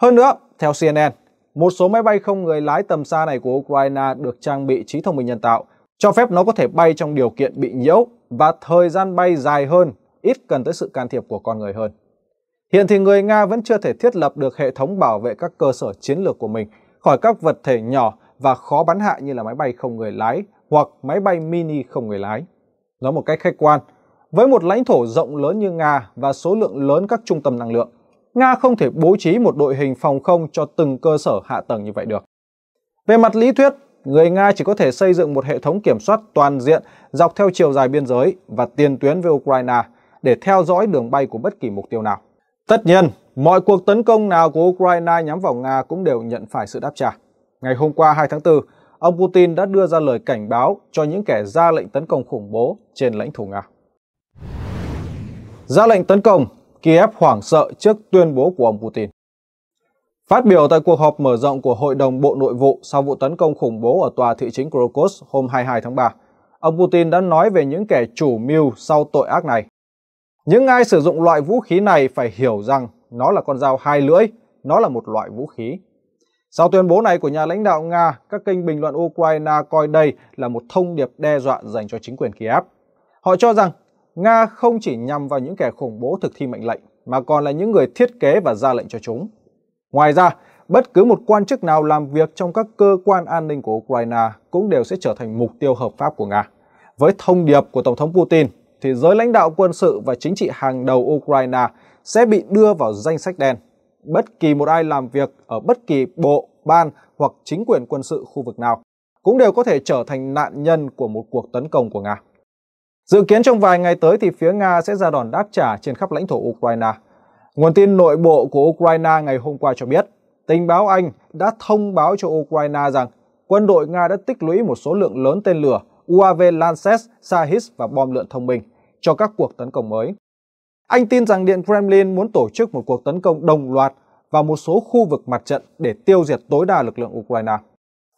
Hơn nữa, theo CNN, một số máy bay không người lái tầm xa này của Ukraine được trang bị trí thông minh nhân tạo, cho phép nó có thể bay trong điều kiện bị nhiễu và thời gian bay dài hơn, ít cần tới sự can thiệp của con người hơn. Hiện thì người Nga vẫn chưa thể thiết lập được hệ thống bảo vệ các cơ sở chiến lược của mình khỏi các vật thể nhỏ và khó bắn hạ như là máy bay không người lái hoặc máy bay mini không người lái. Nói một cách khách quan, với một lãnh thổ rộng lớn như Nga và số lượng lớn các trung tâm năng lượng, Nga không thể bố trí một đội hình phòng không cho từng cơ sở hạ tầng như vậy được. Về mặt lý thuyết, người Nga chỉ có thể xây dựng một hệ thống kiểm soát toàn diện dọc theo chiều dài biên giới và tiền tuyến với Ukraine để theo dõi đường bay của bất kỳ mục tiêu nào. Tất nhiên, mọi cuộc tấn công nào của Ukraine nhắm vào Nga cũng đều nhận phải sự đáp trả. Ngày hôm qua 2 tháng 4, ông Putin đã đưa ra lời cảnh báo cho những kẻ ra lệnh tấn công khủng bố trên lãnh thổ Nga. Ra lệnh tấn công, Kiev hoảng sợ trước tuyên bố của ông Putin. Phát biểu tại cuộc họp mở rộng của Hội đồng Bộ Nội vụ sau vụ tấn công khủng bố ở tòa thị chính Krokos hôm 22 tháng 3, ông Putin đã nói về những kẻ chủ mưu sau tội ác này những ai sử dụng loại vũ khí này phải hiểu rằng nó là con dao hai lưỡi, nó là một loại vũ khí. Sau tuyên bố này của nhà lãnh đạo Nga, các kênh bình luận Ukraine coi đây là một thông điệp đe dọa dành cho chính quyền Kiev. Họ cho rằng Nga không chỉ nhằm vào những kẻ khủng bố thực thi mệnh lệnh, mà còn là những người thiết kế và ra lệnh cho chúng. Ngoài ra, bất cứ một quan chức nào làm việc trong các cơ quan an ninh của Ukraine cũng đều sẽ trở thành mục tiêu hợp pháp của Nga. Với thông điệp của Tổng thống Putin, thì giới lãnh đạo quân sự và chính trị hàng đầu Ukraine sẽ bị đưa vào danh sách đen. Bất kỳ một ai làm việc ở bất kỳ bộ, ban hoặc chính quyền quân sự khu vực nào cũng đều có thể trở thành nạn nhân của một cuộc tấn công của Nga. Dự kiến trong vài ngày tới thì phía Nga sẽ ra đòn đáp trả trên khắp lãnh thổ Ukraine. Nguồn tin nội bộ của Ukraine ngày hôm qua cho biết, tình báo Anh đã thông báo cho Ukraine rằng quân đội Nga đã tích lũy một số lượng lớn tên lửa UAV Lancet, Sahis và bom lượn thông minh cho các cuộc tấn công mới. Anh tin rằng Điện Kremlin muốn tổ chức một cuộc tấn công đồng loạt vào một số khu vực mặt trận để tiêu diệt tối đa lực lượng Ukraine.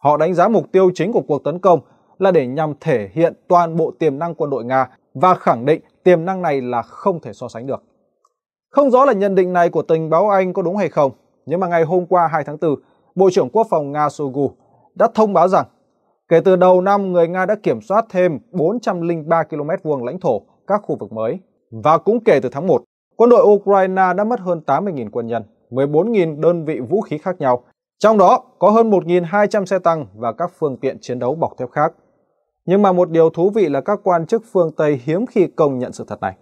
Họ đánh giá mục tiêu chính của cuộc tấn công là để nhằm thể hiện toàn bộ tiềm năng quân đội Nga và khẳng định tiềm năng này là không thể so sánh được. Không rõ là nhận định này của tình báo Anh có đúng hay không, nhưng mà ngày hôm qua 2 tháng 4, Bộ trưởng Quốc phòng Nga Shoigu đã thông báo rằng Kể từ đầu năm, người Nga đã kiểm soát thêm 403 km vuông lãnh thổ các khu vực mới. Và cũng kể từ tháng 1, quân đội Ukraine đã mất hơn 80.000 quân nhân, 14.000 đơn vị vũ khí khác nhau, trong đó có hơn 1.200 xe tăng và các phương tiện chiến đấu bọc thép khác. Nhưng mà một điều thú vị là các quan chức phương Tây hiếm khi công nhận sự thật này.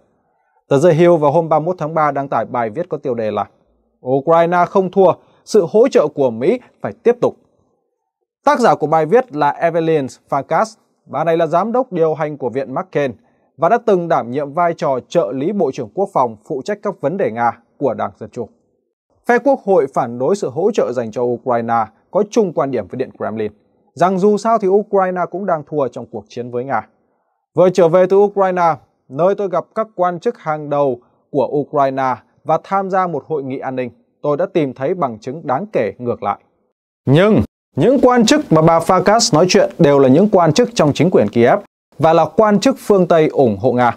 Tờ The Hill vào hôm 31 tháng 3 đăng tải bài viết có tiêu đề là Ukraine không thua, sự hỗ trợ của Mỹ phải tiếp tục Tác giả của bài viết là Evelyn Farkas, bà này là giám đốc điều hành của Viện McCain và đã từng đảm nhiệm vai trò trợ lý Bộ trưởng Quốc phòng phụ trách các vấn đề Nga của Đảng Dân Chủ. Phe Quốc hội phản đối sự hỗ trợ dành cho Ukraine có chung quan điểm với Điện Kremlin, rằng dù sao thì Ukraine cũng đang thua trong cuộc chiến với Nga. Vừa trở về từ Ukraine, nơi tôi gặp các quan chức hàng đầu của Ukraine và tham gia một hội nghị an ninh, tôi đã tìm thấy bằng chứng đáng kể ngược lại. Nhưng những quan chức mà bà Farkas nói chuyện đều là những quan chức trong chính quyền Kiev và là quan chức phương Tây ủng hộ Nga.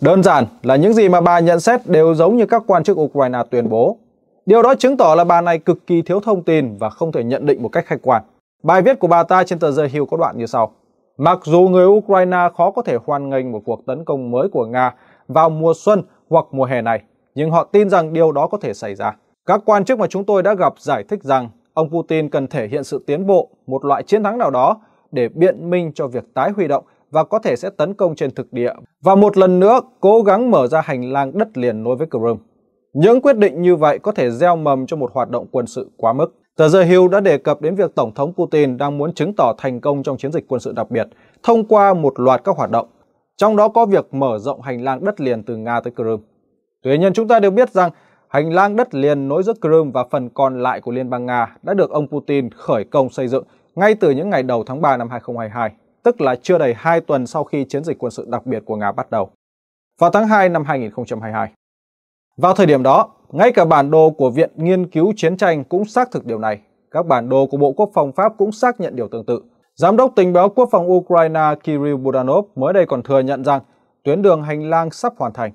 Đơn giản là những gì mà bà nhận xét đều giống như các quan chức Ukraine tuyên bố. Điều đó chứng tỏ là bà này cực kỳ thiếu thông tin và không thể nhận định một cách khách quan. Bài viết của bà ta trên tờ The Hill có đoạn như sau. Mặc dù người Ukraine khó có thể hoan nghênh một cuộc tấn công mới của Nga vào mùa xuân hoặc mùa hè này, nhưng họ tin rằng điều đó có thể xảy ra. Các quan chức mà chúng tôi đã gặp giải thích rằng ông Putin cần thể hiện sự tiến bộ, một loại chiến thắng nào đó để biện minh cho việc tái huy động và có thể sẽ tấn công trên thực địa và một lần nữa cố gắng mở ra hành lang đất liền nối với Crimea. Những quyết định như vậy có thể gieo mầm cho một hoạt động quân sự quá mức. Tờ The Hill đã đề cập đến việc Tổng thống Putin đang muốn chứng tỏ thành công trong chiến dịch quân sự đặc biệt thông qua một loạt các hoạt động, trong đó có việc mở rộng hành lang đất liền từ Nga tới Crimea. Tuy nhiên chúng ta đều biết rằng Hành lang đất liền nối giữa Crimea và phần còn lại của Liên bang Nga đã được ông Putin khởi công xây dựng ngay từ những ngày đầu tháng 3 năm 2022, tức là chưa đầy 2 tuần sau khi chiến dịch quân sự đặc biệt của Nga bắt đầu, vào tháng 2 năm 2022. Vào thời điểm đó, ngay cả bản đồ của Viện Nghiên cứu Chiến tranh cũng xác thực điều này. Các bản đồ của Bộ Quốc phòng Pháp cũng xác nhận điều tương tự. Giám đốc tình báo quốc phòng Ukraine Kirill Budanov mới đây còn thừa nhận rằng tuyến đường hành lang sắp hoàn thành.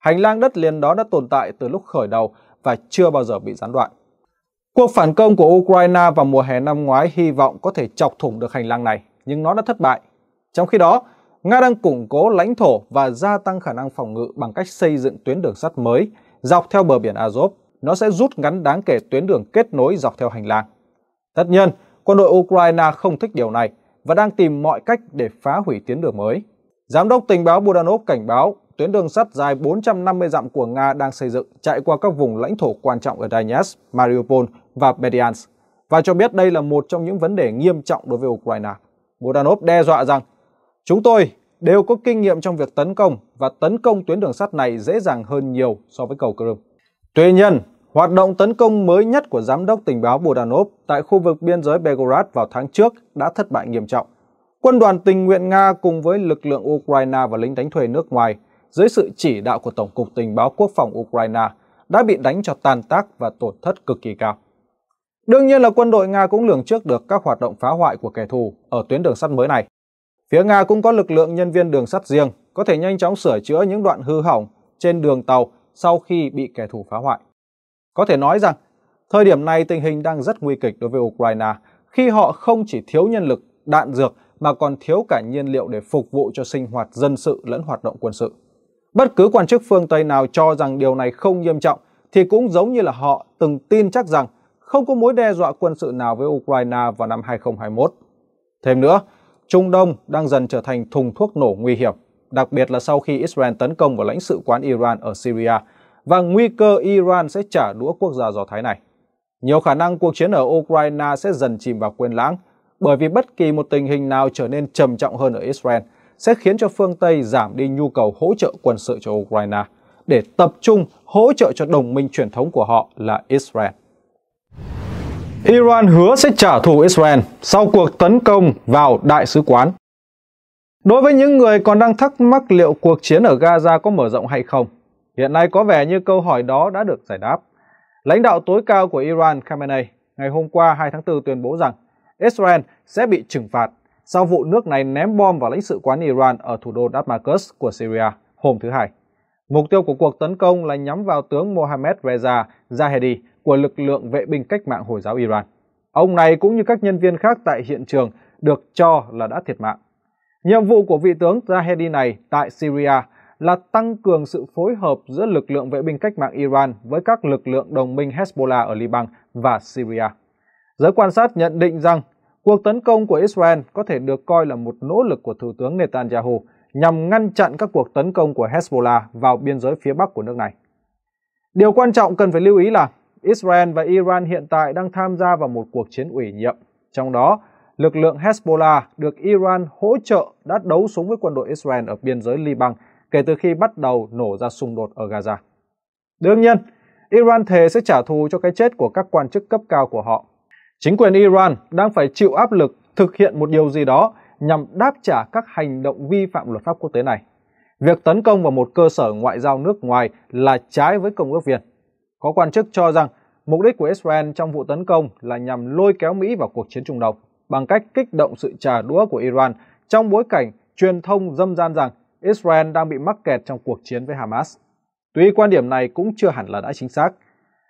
Hành lang đất liền đó đã tồn tại từ lúc khởi đầu và chưa bao giờ bị gián đoạn. Cuộc phản công của Ukraine vào mùa hè năm ngoái hy vọng có thể chọc thủng được hành lang này, nhưng nó đã thất bại. Trong khi đó, Nga đang củng cố lãnh thổ và gia tăng khả năng phòng ngự bằng cách xây dựng tuyến đường sắt mới dọc theo bờ biển Azov. Nó sẽ rút ngắn đáng kể tuyến đường kết nối dọc theo hành lang. Tất nhiên, quân đội Ukraine không thích điều này và đang tìm mọi cách để phá hủy tuyến đường mới. Giám đốc tình báo Budanov cảnh báo tuyến đường sắt dài 450 dặm của Nga đang xây dựng chạy qua các vùng lãnh thổ quan trọng ở Donetsk, Mariupol và Berdyansk và cho biết đây là một trong những vấn đề nghiêm trọng đối với Ukraine. Budanov đe dọa rằng Chúng tôi đều có kinh nghiệm trong việc tấn công và tấn công tuyến đường sắt này dễ dàng hơn nhiều so với cầu Crimea. Tuy nhiên, hoạt động tấn công mới nhất của Giám đốc tình báo Budanov tại khu vực biên giới Belgorod vào tháng trước đã thất bại nghiêm trọng. Quân đoàn tình nguyện Nga cùng với lực lượng Ukraine và lính đánh thuê nước ngoài dưới sự chỉ đạo của Tổng cục Tình báo Quốc phòng Ukraine đã bị đánh cho tan tác và tổn thất cực kỳ cao. Đương nhiên là quân đội Nga cũng lường trước được các hoạt động phá hoại của kẻ thù ở tuyến đường sắt mới này. Phía Nga cũng có lực lượng nhân viên đường sắt riêng có thể nhanh chóng sửa chữa những đoạn hư hỏng trên đường tàu sau khi bị kẻ thù phá hoại. Có thể nói rằng, thời điểm này tình hình đang rất nguy kịch đối với Ukraine khi họ không chỉ thiếu nhân lực, đạn dược mà còn thiếu cả nhiên liệu để phục vụ cho sinh hoạt dân sự lẫn hoạt động quân sự. Bất cứ quan chức phương Tây nào cho rằng điều này không nghiêm trọng thì cũng giống như là họ từng tin chắc rằng không có mối đe dọa quân sự nào với Ukraine vào năm 2021. Thêm nữa, Trung Đông đang dần trở thành thùng thuốc nổ nguy hiểm, đặc biệt là sau khi Israel tấn công vào lãnh sự quán Iran ở Syria và nguy cơ Iran sẽ trả đũa quốc gia Do Thái này. Nhiều khả năng cuộc chiến ở Ukraine sẽ dần chìm vào quên lãng, bởi vì bất kỳ một tình hình nào trở nên trầm trọng hơn ở Israel – sẽ khiến cho phương Tây giảm đi nhu cầu hỗ trợ quân sự cho Ukraine để tập trung hỗ trợ cho đồng minh truyền thống của họ là Israel. Iran hứa sẽ trả thù Israel sau cuộc tấn công vào đại sứ quán. Đối với những người còn đang thắc mắc liệu cuộc chiến ở Gaza có mở rộng hay không, hiện nay có vẻ như câu hỏi đó đã được giải đáp. Lãnh đạo tối cao của Iran Khamenei ngày hôm qua 2 tháng 4 tuyên bố rằng Israel sẽ bị trừng phạt sau vụ nước này ném bom vào lãnh sự quán Iran ở thủ đô Damascus của Syria hôm thứ Hai. Mục tiêu của cuộc tấn công là nhắm vào tướng Mohammed Reza Zahedi của lực lượng vệ binh cách mạng Hồi giáo Iran. Ông này cũng như các nhân viên khác tại hiện trường được cho là đã thiệt mạng. Nhiệm vụ của vị tướng Zahedi này tại Syria là tăng cường sự phối hợp giữa lực lượng vệ binh cách mạng Iran với các lực lượng đồng minh Hezbollah ở Liban và Syria. Giới quan sát nhận định rằng cuộc tấn công của Israel có thể được coi là một nỗ lực của Thủ tướng Netanyahu nhằm ngăn chặn các cuộc tấn công của Hezbollah vào biên giới phía bắc của nước này. Điều quan trọng cần phải lưu ý là Israel và Iran hiện tại đang tham gia vào một cuộc chiến ủy nhiệm, trong đó lực lượng Hezbollah được Iran hỗ trợ đã đấu súng với quân đội Israel ở biên giới Liban kể từ khi bắt đầu nổ ra xung đột ở Gaza. Đương nhiên, Iran thề sẽ trả thù cho cái chết của các quan chức cấp cao của họ Chính quyền Iran đang phải chịu áp lực thực hiện một điều gì đó nhằm đáp trả các hành động vi phạm luật pháp quốc tế này. Việc tấn công vào một cơ sở ngoại giao nước ngoài là trái với Công ước Viên. Có quan chức cho rằng mục đích của Israel trong vụ tấn công là nhằm lôi kéo Mỹ vào cuộc chiến Trung Đông bằng cách kích động sự trả đũa của Iran trong bối cảnh truyền thông dâm gian rằng Israel đang bị mắc kẹt trong cuộc chiến với Hamas. Tuy quan điểm này cũng chưa hẳn là đã chính xác,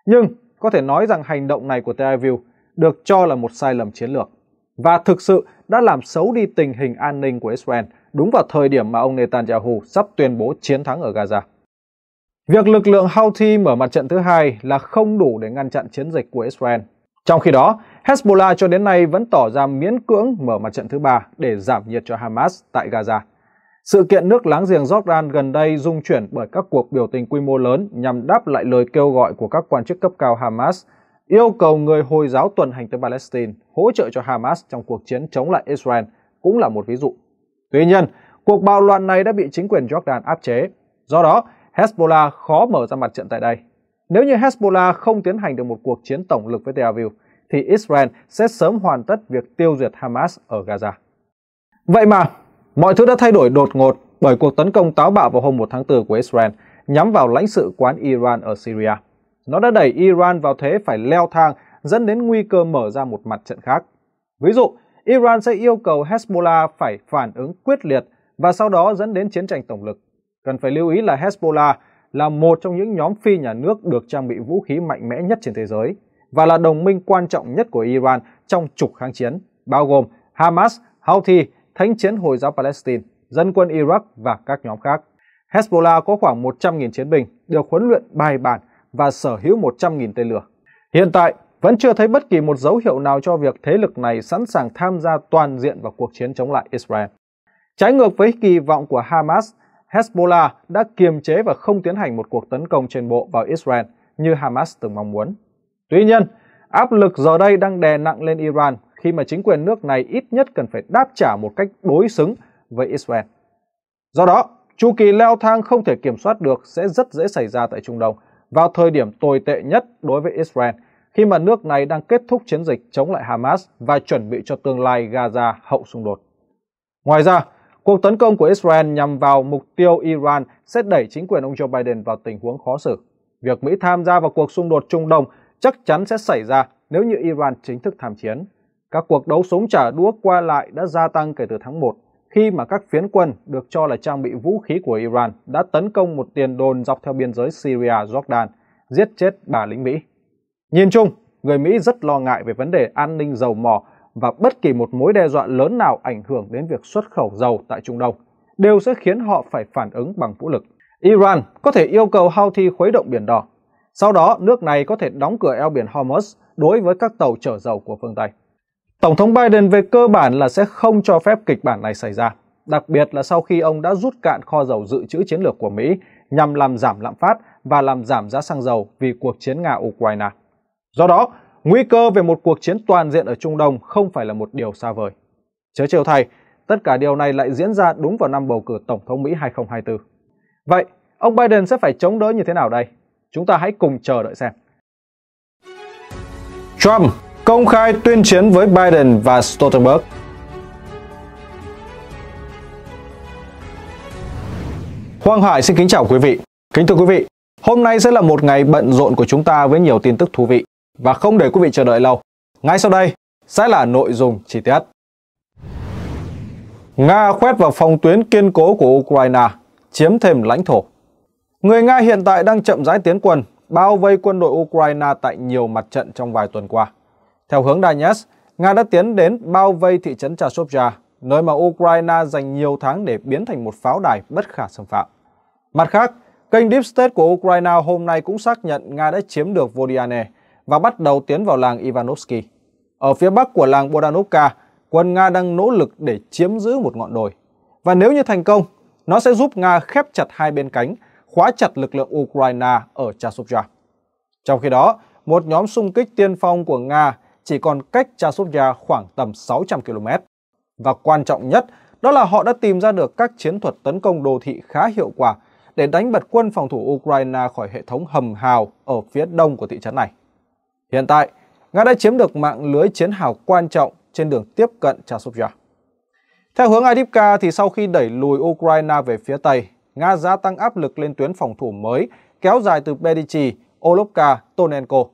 nhưng có thể nói rằng hành động này của Tel Aviv được cho là một sai lầm chiến lược và thực sự đã làm xấu đi tình hình an ninh của Israel đúng vào thời điểm mà ông Netanyahu sắp tuyên bố chiến thắng ở Gaza. Việc lực lượng Houthi mở mặt trận thứ hai là không đủ để ngăn chặn chiến dịch của Israel. Trong khi đó, Hezbollah cho đến nay vẫn tỏ ra miễn cưỡng mở mặt trận thứ ba để giảm nhiệt cho Hamas tại Gaza. Sự kiện nước láng giềng Jordan gần đây dung chuyển bởi các cuộc biểu tình quy mô lớn nhằm đáp lại lời kêu gọi của các quan chức cấp cao Hamas – yêu cầu người Hồi giáo tuần hành tới Palestine hỗ trợ cho Hamas trong cuộc chiến chống lại Israel cũng là một ví dụ. Tuy nhiên, cuộc bạo loạn này đã bị chính quyền Jordan áp chế, do đó Hezbollah khó mở ra mặt trận tại đây. Nếu như Hezbollah không tiến hành được một cuộc chiến tổng lực với Tel Aviv, thì Israel sẽ sớm hoàn tất việc tiêu diệt Hamas ở Gaza. Vậy mà, mọi thứ đã thay đổi đột ngột bởi cuộc tấn công táo bạo vào hôm 1 tháng 4 của Israel nhắm vào lãnh sự quán Iran ở Syria. Nó đã đẩy Iran vào thế phải leo thang, dẫn đến nguy cơ mở ra một mặt trận khác. Ví dụ, Iran sẽ yêu cầu Hezbollah phải phản ứng quyết liệt và sau đó dẫn đến chiến tranh tổng lực. Cần phải lưu ý là Hezbollah là một trong những nhóm phi nhà nước được trang bị vũ khí mạnh mẽ nhất trên thế giới và là đồng minh quan trọng nhất của Iran trong trục kháng chiến, bao gồm Hamas, Houthi, Thánh chiến Hồi giáo Palestine, dân quân Iraq và các nhóm khác. Hezbollah có khoảng 100.000 chiến binh được huấn luyện bài bản và sở hữu 100.000 tên lửa. Hiện tại, vẫn chưa thấy bất kỳ một dấu hiệu nào cho việc thế lực này sẵn sàng tham gia toàn diện vào cuộc chiến chống lại Israel. Trái ngược với kỳ vọng của Hamas, Hezbollah đã kiềm chế và không tiến hành một cuộc tấn công trên bộ vào Israel như Hamas từng mong muốn. Tuy nhiên, áp lực giờ đây đang đè nặng lên Iran khi mà chính quyền nước này ít nhất cần phải đáp trả một cách đối xứng với Israel. Do đó, chu kỳ leo thang không thể kiểm soát được sẽ rất dễ xảy ra tại Trung Đông – vào thời điểm tồi tệ nhất đối với Israel khi mà nước này đang kết thúc chiến dịch chống lại Hamas và chuẩn bị cho tương lai Gaza hậu xung đột. Ngoài ra, cuộc tấn công của Israel nhằm vào mục tiêu Iran sẽ đẩy chính quyền ông Joe Biden vào tình huống khó xử. Việc Mỹ tham gia vào cuộc xung đột Trung Đông chắc chắn sẽ xảy ra nếu như Iran chính thức tham chiến. Các cuộc đấu súng trả đũa qua lại đã gia tăng kể từ tháng 1 khi mà các phiến quân được cho là trang bị vũ khí của Iran đã tấn công một tiền đồn dọc theo biên giới Syria-Jordan, giết chết bà lính Mỹ. Nhìn chung, người Mỹ rất lo ngại về vấn đề an ninh dầu mỏ và bất kỳ một mối đe dọa lớn nào ảnh hưởng đến việc xuất khẩu dầu tại Trung Đông đều sẽ khiến họ phải phản ứng bằng vũ lực. Iran có thể yêu cầu Houthi khuấy động Biển Đỏ. Sau đó, nước này có thể đóng cửa eo biển Hormuz đối với các tàu chở dầu của phương Tây. Tổng thống Biden về cơ bản là sẽ không cho phép kịch bản này xảy ra, đặc biệt là sau khi ông đã rút cạn kho dầu dự trữ chiến lược của Mỹ nhằm làm giảm lạm phát và làm giảm giá xăng dầu vì cuộc chiến Nga-Ukraine. Do đó, nguy cơ về một cuộc chiến toàn diện ở Trung Đông không phải là một điều xa vời. Chớ chiều thay, tất cả điều này lại diễn ra đúng vào năm bầu cử Tổng thống Mỹ 2024. Vậy, ông Biden sẽ phải chống đỡ như thế nào đây? Chúng ta hãy cùng chờ đợi xem. Trump công khai tuyên chiến với Biden và Stoltenberg. Hoàng Hải xin kính chào quý vị. Kính thưa quý vị, hôm nay sẽ là một ngày bận rộn của chúng ta với nhiều tin tức thú vị. Và không để quý vị chờ đợi lâu, ngay sau đây sẽ là nội dung chi tiết. Nga khoét vào phòng tuyến kiên cố của Ukraine, chiếm thêm lãnh thổ. Người Nga hiện tại đang chậm rãi tiến quân, bao vây quân đội Ukraine tại nhiều mặt trận trong vài tuần qua. Theo hướng Donetsk, Nga đã tiến đến bao vây thị trấn Chasovia, nơi mà Ukraine dành nhiều tháng để biến thành một pháo đài bất khả xâm phạm. Mặt khác, kênh Deep State của Ukraine hôm nay cũng xác nhận Nga đã chiếm được Vodiane và bắt đầu tiến vào làng Ivanovsky. Ở phía bắc của làng Bodanovka, quân Nga đang nỗ lực để chiếm giữ một ngọn đồi. Và nếu như thành công, nó sẽ giúp Nga khép chặt hai bên cánh, khóa chặt lực lượng Ukraine ở Chasovia. Trong khi đó, một nhóm xung kích tiên phong của Nga chỉ còn cách chasovia khoảng tầm 600 km. Và quan trọng nhất đó là họ đã tìm ra được các chiến thuật tấn công đô thị khá hiệu quả để đánh bật quân phòng thủ Ukraine khỏi hệ thống hầm hào ở phía đông của thị trấn này. Hiện tại, Nga đã chiếm được mạng lưới chiến hào quan trọng trên đường tiếp cận chasovia Theo hướng Adipka thì sau khi đẩy lùi Ukraine về phía Tây, Nga gia tăng áp lực lên tuyến phòng thủ mới kéo dài từ berdychi Olovka, Tonenko.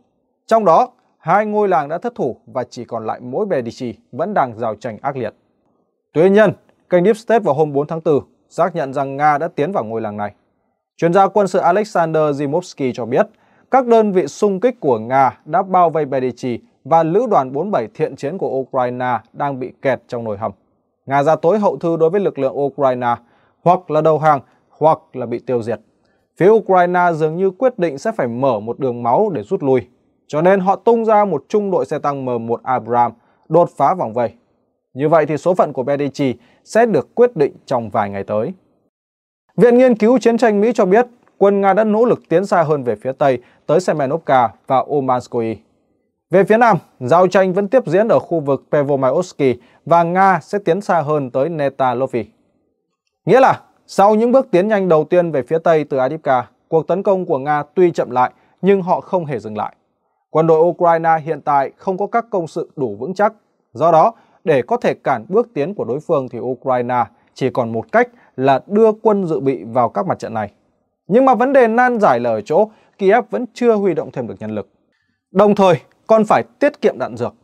Trong đó, hai ngôi làng đã thất thủ và chỉ còn lại mỗi Medici vẫn đang giao tranh ác liệt. Tuy nhiên, kênh Deep State vào hôm 4 tháng 4 xác nhận rằng Nga đã tiến vào ngôi làng này. Chuyên gia quân sự Alexander Zimovsky cho biết, các đơn vị xung kích của Nga đã bao vây Medici và lữ đoàn 47 thiện chiến của Ukraine đang bị kẹt trong nồi hầm. Nga ra tối hậu thư đối với lực lượng Ukraine, hoặc là đầu hàng, hoặc là bị tiêu diệt. Phía Ukraine dường như quyết định sẽ phải mở một đường máu để rút lui cho nên họ tung ra một trung đội xe tăng M1 abram đột phá vòng vây. Như vậy thì số phận của Medici sẽ được quyết định trong vài ngày tới. Viện Nghiên cứu Chiến tranh Mỹ cho biết quân Nga đã nỗ lực tiến xa hơn về phía Tây tới Semenovka và Omanskoye. Về phía Nam, giao tranh vẫn tiếp diễn ở khu vực Pevomayovsky và Nga sẽ tiến xa hơn tới Netalovy. Nghĩa là, sau những bước tiến nhanh đầu tiên về phía Tây từ Adipka, cuộc tấn công của Nga tuy chậm lại nhưng họ không hề dừng lại. Quân đội Ukraine hiện tại không có các công sự đủ vững chắc. Do đó, để có thể cản bước tiến của đối phương thì Ukraine chỉ còn một cách là đưa quân dự bị vào các mặt trận này. Nhưng mà vấn đề nan giải là ở chỗ Kiev vẫn chưa huy động thêm được nhân lực. Đồng thời, còn phải tiết kiệm đạn dược.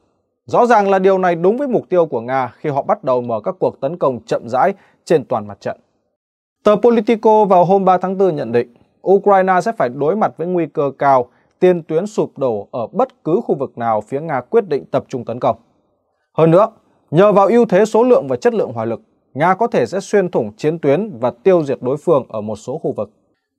Rõ ràng là điều này đúng với mục tiêu của Nga khi họ bắt đầu mở các cuộc tấn công chậm rãi trên toàn mặt trận. Tờ Politico vào hôm 3 tháng 4 nhận định Ukraine sẽ phải đối mặt với nguy cơ cao tiên tuyến sụp đổ ở bất cứ khu vực nào phía Nga quyết định tập trung tấn công. Hơn nữa, nhờ vào ưu thế số lượng và chất lượng hỏa lực, Nga có thể sẽ xuyên thủng chiến tuyến và tiêu diệt đối phương ở một số khu vực.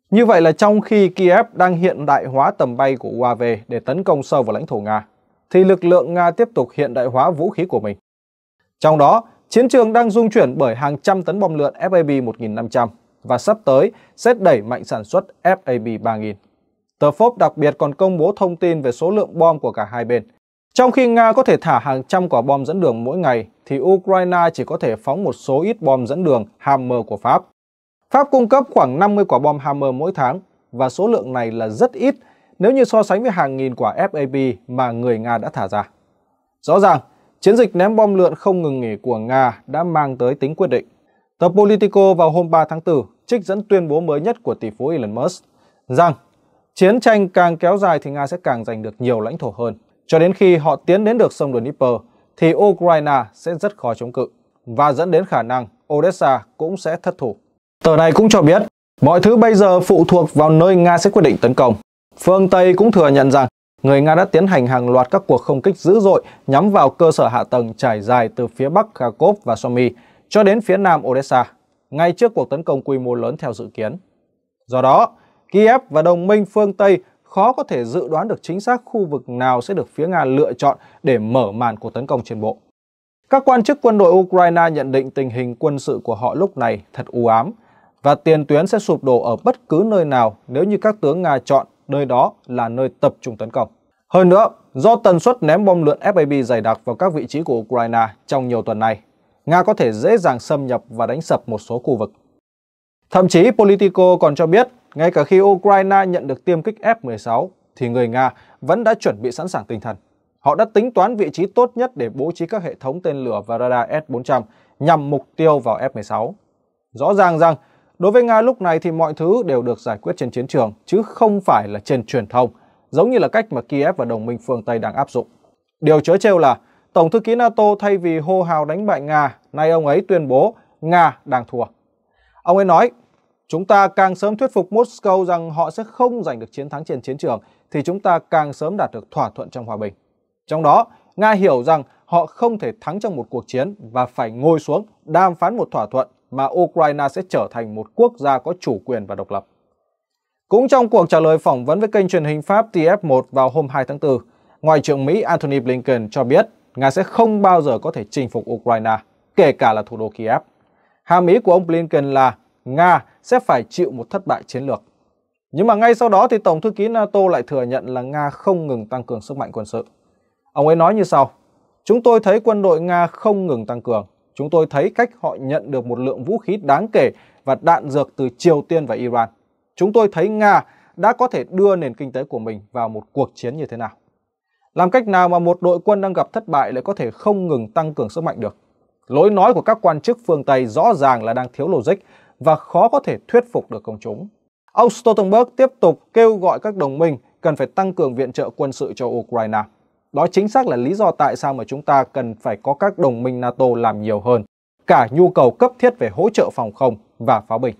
Như vậy là trong khi Kiev đang hiện đại hóa tầm bay của UAV để tấn công sâu vào lãnh thổ Nga, thì lực lượng Nga tiếp tục hiện đại hóa vũ khí của mình. Trong đó, chiến trường đang dung chuyển bởi hàng trăm tấn bom lượn FAB 1500 và sắp tới sẽ đẩy mạnh sản xuất FAB 3000. Tờ Forbes đặc biệt còn công bố thông tin về số lượng bom của cả hai bên. Trong khi Nga có thể thả hàng trăm quả bom dẫn đường mỗi ngày, thì Ukraine chỉ có thể phóng một số ít bom dẫn đường Hammer của Pháp. Pháp cung cấp khoảng 50 quả bom Hammer mỗi tháng, và số lượng này là rất ít nếu như so sánh với hàng nghìn quả FAB mà người Nga đã thả ra. Rõ ràng, chiến dịch ném bom lượn không ngừng nghỉ của Nga đã mang tới tính quyết định. Tờ Politico vào hôm 3 tháng 4 trích dẫn tuyên bố mới nhất của tỷ phú Elon Musk rằng chiến tranh càng kéo dài thì Nga sẽ càng giành được nhiều lãnh thổ hơn. Cho đến khi họ tiến đến được sông Dnieper thì Ukraine sẽ rất khó chống cự và dẫn đến khả năng Odessa cũng sẽ thất thủ. Tờ này cũng cho biết mọi thứ bây giờ phụ thuộc vào nơi Nga sẽ quyết định tấn công. Phương Tây cũng thừa nhận rằng người Nga đã tiến hành hàng loạt các cuộc không kích dữ dội nhắm vào cơ sở hạ tầng trải dài từ phía bắc Kharkov và Sumy cho đến phía nam Odessa ngay trước cuộc tấn công quy mô lớn theo dự kiến. Do đó, Kiev và đồng minh phương Tây khó có thể dự đoán được chính xác khu vực nào sẽ được phía Nga lựa chọn để mở màn cuộc tấn công trên bộ. Các quan chức quân đội Ukraine nhận định tình hình quân sự của họ lúc này thật u ám và tiền tuyến sẽ sụp đổ ở bất cứ nơi nào nếu như các tướng Nga chọn nơi đó là nơi tập trung tấn công. Hơn nữa, do tần suất ném bom lượn FAB dày đặc vào các vị trí của Ukraine trong nhiều tuần này, Nga có thể dễ dàng xâm nhập và đánh sập một số khu vực. Thậm chí Politico còn cho biết ngay cả khi Ukraine nhận được tiêm kích F-16 thì người Nga vẫn đã chuẩn bị sẵn sàng tinh thần. Họ đã tính toán vị trí tốt nhất để bố trí các hệ thống tên lửa và radar S-400 nhằm mục tiêu vào F-16. Rõ ràng rằng, đối với Nga lúc này thì mọi thứ đều được giải quyết trên chiến trường, chứ không phải là trên truyền thông, giống như là cách mà Kiev và đồng minh phương Tây đang áp dụng. Điều chớ trêu là, Tổng thư ký NATO thay vì hô hào đánh bại Nga, nay ông ấy tuyên bố Nga đang thua. Ông ấy nói, Chúng ta càng sớm thuyết phục Moscow rằng họ sẽ không giành được chiến thắng trên chiến trường thì chúng ta càng sớm đạt được thỏa thuận trong hòa bình. Trong đó, Nga hiểu rằng họ không thể thắng trong một cuộc chiến và phải ngồi xuống đàm phán một thỏa thuận mà Ukraine sẽ trở thành một quốc gia có chủ quyền và độc lập. Cũng trong cuộc trả lời phỏng vấn với kênh truyền hình Pháp TF1 vào hôm 2 tháng 4, Ngoại trưởng Mỹ Antony Blinken cho biết Nga sẽ không bao giờ có thể chinh phục Ukraine, kể cả là thủ đô Kiev. Hàm ý của ông Blinken là Nga sẽ phải chịu một thất bại chiến lược. Nhưng mà ngay sau đó thì Tổng thư ký NATO lại thừa nhận là Nga không ngừng tăng cường sức mạnh quân sự. Ông ấy nói như sau, chúng tôi thấy quân đội Nga không ngừng tăng cường. Chúng tôi thấy cách họ nhận được một lượng vũ khí đáng kể và đạn dược từ Triều Tiên và Iran. Chúng tôi thấy Nga đã có thể đưa nền kinh tế của mình vào một cuộc chiến như thế nào. Làm cách nào mà một đội quân đang gặp thất bại lại có thể không ngừng tăng cường sức mạnh được? Lối nói của các quan chức phương Tây rõ ràng là đang thiếu logic và khó có thể thuyết phục được công chúng. Ông Stoltenberg tiếp tục kêu gọi các đồng minh cần phải tăng cường viện trợ quân sự cho Ukraine. Đó chính xác là lý do tại sao mà chúng ta cần phải có các đồng minh NATO làm nhiều hơn, cả nhu cầu cấp thiết về hỗ trợ phòng không và pháo binh.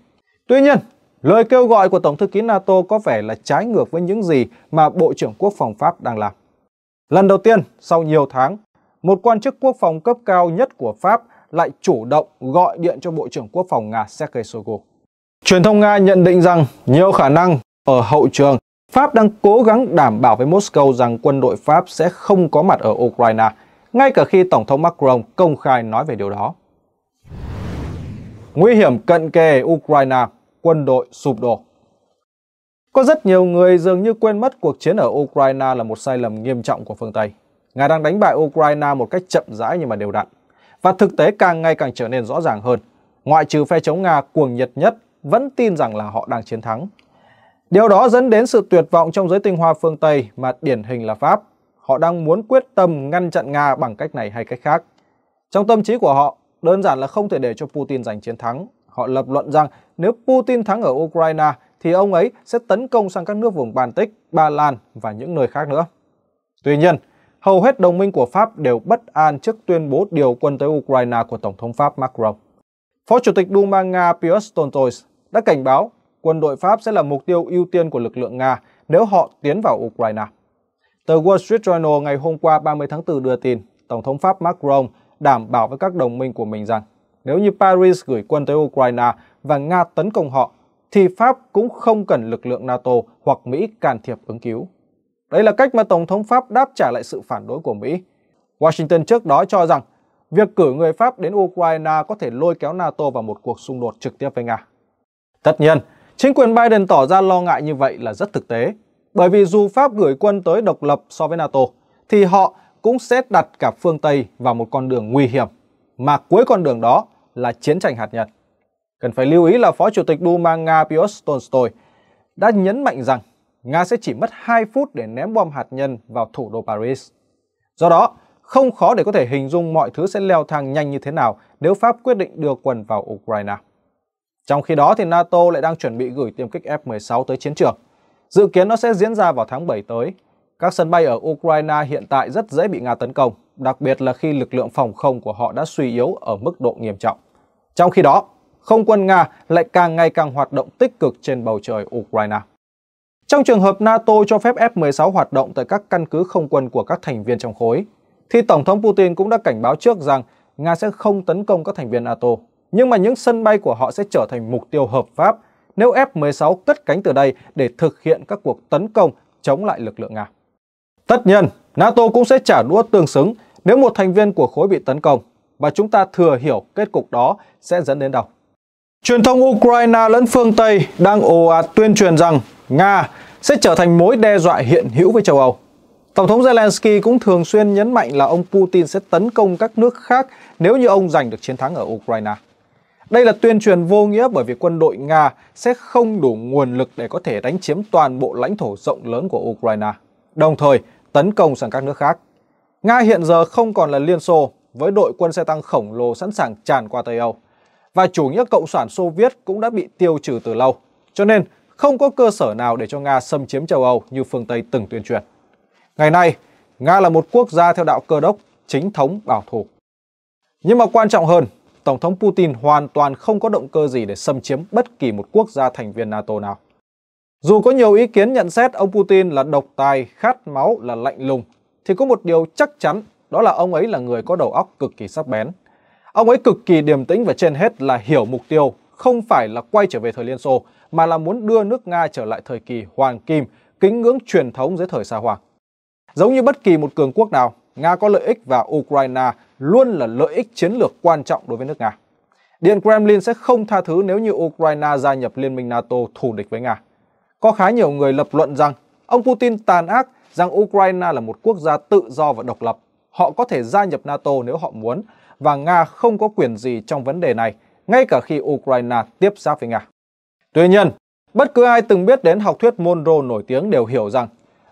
Tuy nhiên, lời kêu gọi của Tổng thư ký NATO có vẻ là trái ngược với những gì mà Bộ trưởng Quốc phòng Pháp đang làm. Lần đầu tiên, sau nhiều tháng, một quan chức quốc phòng cấp cao nhất của Pháp lại chủ động gọi điện cho Bộ trưởng Quốc phòng Nga Sergei Shoigu. Truyền thông Nga nhận định rằng nhiều khả năng ở hậu trường, Pháp đang cố gắng đảm bảo với Moscow rằng quân đội Pháp sẽ không có mặt ở Ukraine, ngay cả khi Tổng thống Macron công khai nói về điều đó. Nguy hiểm cận kề Ukraine, quân đội sụp đổ. Có rất nhiều người dường như quên mất cuộc chiến ở Ukraine là một sai lầm nghiêm trọng của phương Tây. Nga đang đánh bại Ukraine một cách chậm rãi nhưng mà đều đặn và thực tế càng ngày càng trở nên rõ ràng hơn. Ngoại trừ phe chống Nga cuồng nhiệt nhất vẫn tin rằng là họ đang chiến thắng. Điều đó dẫn đến sự tuyệt vọng trong giới tinh hoa phương Tây mà điển hình là Pháp. Họ đang muốn quyết tâm ngăn chặn Nga bằng cách này hay cách khác. Trong tâm trí của họ, đơn giản là không thể để cho Putin giành chiến thắng. Họ lập luận rằng nếu Putin thắng ở Ukraine thì ông ấy sẽ tấn công sang các nước vùng Baltic, Ba Lan và những nơi khác nữa. Tuy nhiên, hầu hết đồng minh của Pháp đều bất an trước tuyên bố điều quân tới Ukraine của Tổng thống Pháp Macron. Phó Chủ tịch Duma Nga Piotr Stoltenberg đã cảnh báo quân đội Pháp sẽ là mục tiêu ưu tiên của lực lượng Nga nếu họ tiến vào Ukraine. Tờ Wall Street Journal ngày hôm qua 30 tháng 4 đưa tin Tổng thống Pháp Macron đảm bảo với các đồng minh của mình rằng nếu như Paris gửi quân tới Ukraine và Nga tấn công họ, thì Pháp cũng không cần lực lượng NATO hoặc Mỹ can thiệp ứng cứu. Đây là cách mà Tổng thống Pháp đáp trả lại sự phản đối của Mỹ. Washington trước đó cho rằng việc cử người Pháp đến Ukraine có thể lôi kéo NATO vào một cuộc xung đột trực tiếp với Nga. Tất nhiên, chính quyền Biden tỏ ra lo ngại như vậy là rất thực tế, bởi vì dù Pháp gửi quân tới độc lập so với NATO, thì họ cũng sẽ đặt cả phương Tây vào một con đường nguy hiểm, mà cuối con đường đó là chiến tranh hạt nhân. Cần phải lưu ý là Phó Chủ tịch Duma Nga Piotr Tolstoy đã nhấn mạnh rằng Nga sẽ chỉ mất 2 phút để ném bom hạt nhân vào thủ đô Paris. Do đó, không khó để có thể hình dung mọi thứ sẽ leo thang nhanh như thế nào nếu Pháp quyết định đưa quân vào Ukraine. Trong khi đó thì NATO lại đang chuẩn bị gửi tiêm kích F-16 tới chiến trường. Dự kiến nó sẽ diễn ra vào tháng 7 tới. Các sân bay ở Ukraine hiện tại rất dễ bị Nga tấn công, đặc biệt là khi lực lượng phòng không của họ đã suy yếu ở mức độ nghiêm trọng. Trong khi đó, không quân Nga lại càng ngày càng hoạt động tích cực trên bầu trời Ukraine. Trong trường hợp NATO cho phép F-16 hoạt động tại các căn cứ không quân của các thành viên trong khối, thì Tổng thống Putin cũng đã cảnh báo trước rằng Nga sẽ không tấn công các thành viên NATO, nhưng mà những sân bay của họ sẽ trở thành mục tiêu hợp pháp nếu F-16 cất cánh từ đây để thực hiện các cuộc tấn công chống lại lực lượng Nga. Tất nhiên, NATO cũng sẽ trả đũa tương xứng nếu một thành viên của khối bị tấn công và chúng ta thừa hiểu kết cục đó sẽ dẫn đến đâu. Truyền thông Ukraine lẫn phương Tây đang ồ ạt tuyên truyền rằng Nga sẽ trở thành mối đe dọa hiện hữu với châu Âu. Tổng thống Zelensky cũng thường xuyên nhấn mạnh là ông Putin sẽ tấn công các nước khác nếu như ông giành được chiến thắng ở Ukraine. Đây là tuyên truyền vô nghĩa bởi vì quân đội Nga sẽ không đủ nguồn lực để có thể đánh chiếm toàn bộ lãnh thổ rộng lớn của Ukraine, đồng thời tấn công sang các nước khác. Nga hiện giờ không còn là Liên Xô với đội quân xe tăng khổng lồ sẵn sàng tràn qua Tây Âu và chủ nghĩa cộng sản Xô Viết cũng đã bị tiêu trừ từ lâu. Cho nên, không có cơ sở nào để cho Nga xâm chiếm châu Âu như phương Tây từng tuyên truyền. Ngày nay, Nga là một quốc gia theo đạo cơ đốc, chính thống, bảo thủ. Nhưng mà quan trọng hơn, Tổng thống Putin hoàn toàn không có động cơ gì để xâm chiếm bất kỳ một quốc gia thành viên NATO nào. Dù có nhiều ý kiến nhận xét ông Putin là độc tài, khát máu, là lạnh lùng, thì có một điều chắc chắn đó là ông ấy là người có đầu óc cực kỳ sắc bén. Ông ấy cực kỳ điềm tĩnh và trên hết là hiểu mục tiêu không phải là quay trở về thời Liên Xô mà là muốn đưa nước Nga trở lại thời kỳ hoàng kim, kính ngưỡng truyền thống dưới thời xa hoàng. Giống như bất kỳ một cường quốc nào, Nga có lợi ích và Ukraine luôn là lợi ích chiến lược quan trọng đối với nước Nga. Điện Kremlin sẽ không tha thứ nếu như Ukraine gia nhập Liên minh NATO thù địch với Nga. Có khá nhiều người lập luận rằng ông Putin tàn ác rằng Ukraine là một quốc gia tự do và độc lập. Họ có thể gia nhập NATO nếu họ muốn và Nga không có quyền gì trong vấn đề này ngay cả khi Ukraine tiếp giáp với Nga. Tuy nhiên, bất cứ ai từng biết đến học thuyết Monroe nổi tiếng đều hiểu rằng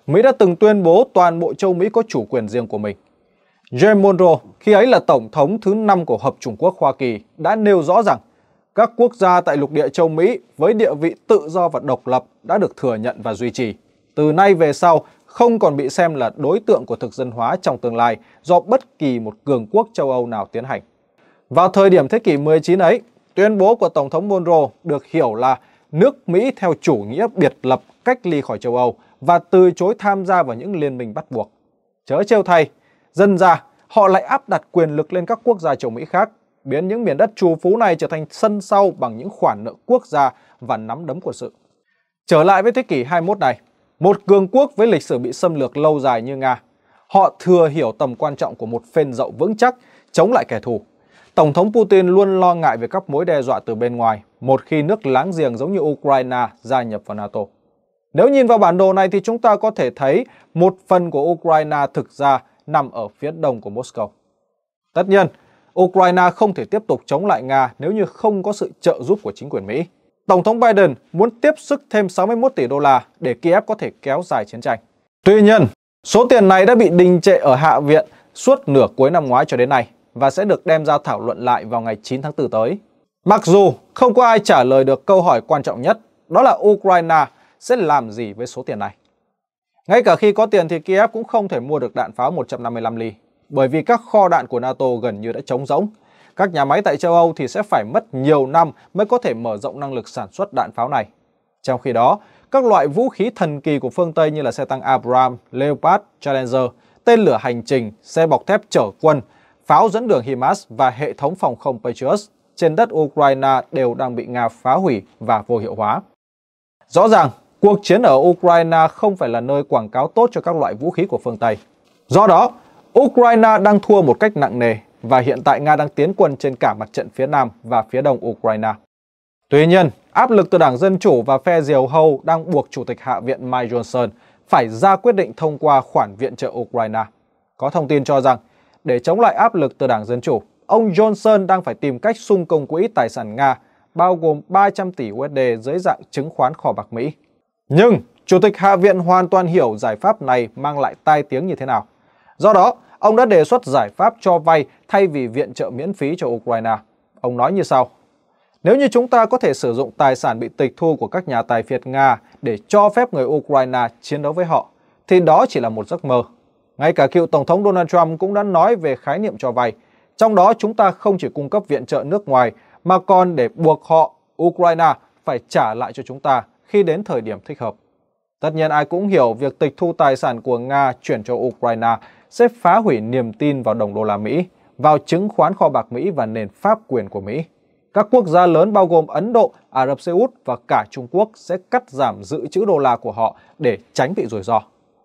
Mỹ đã từng tuyên bố toàn bộ châu Mỹ có chủ quyền riêng của mình. James Monroe, khi ấy là Tổng thống thứ năm của Hợp Trung Quốc Hoa Kỳ, đã nêu rõ rằng các quốc gia tại lục địa châu Mỹ với địa vị tự do và độc lập đã được thừa nhận và duy trì. Từ nay về sau, không còn bị xem là đối tượng của thực dân hóa trong tương lai do bất kỳ một cường quốc châu Âu nào tiến hành. Vào thời điểm thế kỷ 19 ấy, tuyên bố của Tổng thống Monroe được hiểu là nước Mỹ theo chủ nghĩa biệt lập cách ly khỏi châu Âu và từ chối tham gia vào những liên minh bắt buộc. Chớ trêu thay, dân ra họ lại áp đặt quyền lực lên các quốc gia châu Mỹ khác, biến những miền đất trù phú này trở thành sân sau bằng những khoản nợ quốc gia và nắm đấm của sự. Trở lại với thế kỷ 21 này, một cường quốc với lịch sử bị xâm lược lâu dài như Nga, họ thừa hiểu tầm quan trọng của một phên dậu vững chắc chống lại kẻ thù Tổng thống Putin luôn lo ngại về các mối đe dọa từ bên ngoài một khi nước láng giềng giống như Ukraine gia nhập vào NATO. Nếu nhìn vào bản đồ này thì chúng ta có thể thấy một phần của Ukraine thực ra nằm ở phía đông của Moscow. Tất nhiên, Ukraine không thể tiếp tục chống lại Nga nếu như không có sự trợ giúp của chính quyền Mỹ. Tổng thống Biden muốn tiếp sức thêm 61 tỷ đô la để Kiev có thể kéo dài chiến tranh. Tuy nhiên, số tiền này đã bị đình trệ ở Hạ viện suốt nửa cuối năm ngoái cho đến nay và sẽ được đem ra thảo luận lại vào ngày 9 tháng 4 tới. Mặc dù không có ai trả lời được câu hỏi quan trọng nhất, đó là Ukraine sẽ làm gì với số tiền này. Ngay cả khi có tiền thì Kiev cũng không thể mua được đạn pháo 155 ly, bởi vì các kho đạn của NATO gần như đã trống rỗng. Các nhà máy tại châu Âu thì sẽ phải mất nhiều năm mới có thể mở rộng năng lực sản xuất đạn pháo này. Trong khi đó, các loại vũ khí thần kỳ của phương Tây như là xe tăng Abrams, Leopard, Challenger, tên lửa hành trình, xe bọc thép chở quân pháo dẫn đường HIMARS và hệ thống phòng không Patriot trên đất Ukraine đều đang bị Nga phá hủy và vô hiệu hóa. Rõ ràng, cuộc chiến ở Ukraine không phải là nơi quảng cáo tốt cho các loại vũ khí của phương Tây. Do đó, Ukraine đang thua một cách nặng nề và hiện tại Nga đang tiến quân trên cả mặt trận phía Nam và phía Đông Ukraine. Tuy nhiên, áp lực từ Đảng Dân Chủ và phe Diều Hâu đang buộc Chủ tịch Hạ viện Mike Johnson phải ra quyết định thông qua khoản viện trợ Ukraine. Có thông tin cho rằng để chống lại áp lực từ Đảng Dân Chủ. Ông Johnson đang phải tìm cách xung công quỹ tài sản Nga, bao gồm 300 tỷ USD dưới dạng chứng khoán kho bạc Mỹ. Nhưng Chủ tịch Hạ viện hoàn toàn hiểu giải pháp này mang lại tai tiếng như thế nào. Do đó, ông đã đề xuất giải pháp cho vay thay vì viện trợ miễn phí cho Ukraine. Ông nói như sau. Nếu như chúng ta có thể sử dụng tài sản bị tịch thu của các nhà tài phiệt Nga để cho phép người Ukraine chiến đấu với họ, thì đó chỉ là một giấc mơ. Ngay cả cựu Tổng thống Donald Trump cũng đã nói về khái niệm cho vay. Trong đó chúng ta không chỉ cung cấp viện trợ nước ngoài mà còn để buộc họ, Ukraine, phải trả lại cho chúng ta khi đến thời điểm thích hợp. Tất nhiên ai cũng hiểu việc tịch thu tài sản của Nga chuyển cho Ukraine sẽ phá hủy niềm tin vào đồng đô la Mỹ, vào chứng khoán kho bạc Mỹ và nền pháp quyền của Mỹ. Các quốc gia lớn bao gồm Ấn Độ, Ả Rập Xê Út và cả Trung Quốc sẽ cắt giảm dự trữ đô la của họ để tránh bị rủi ro.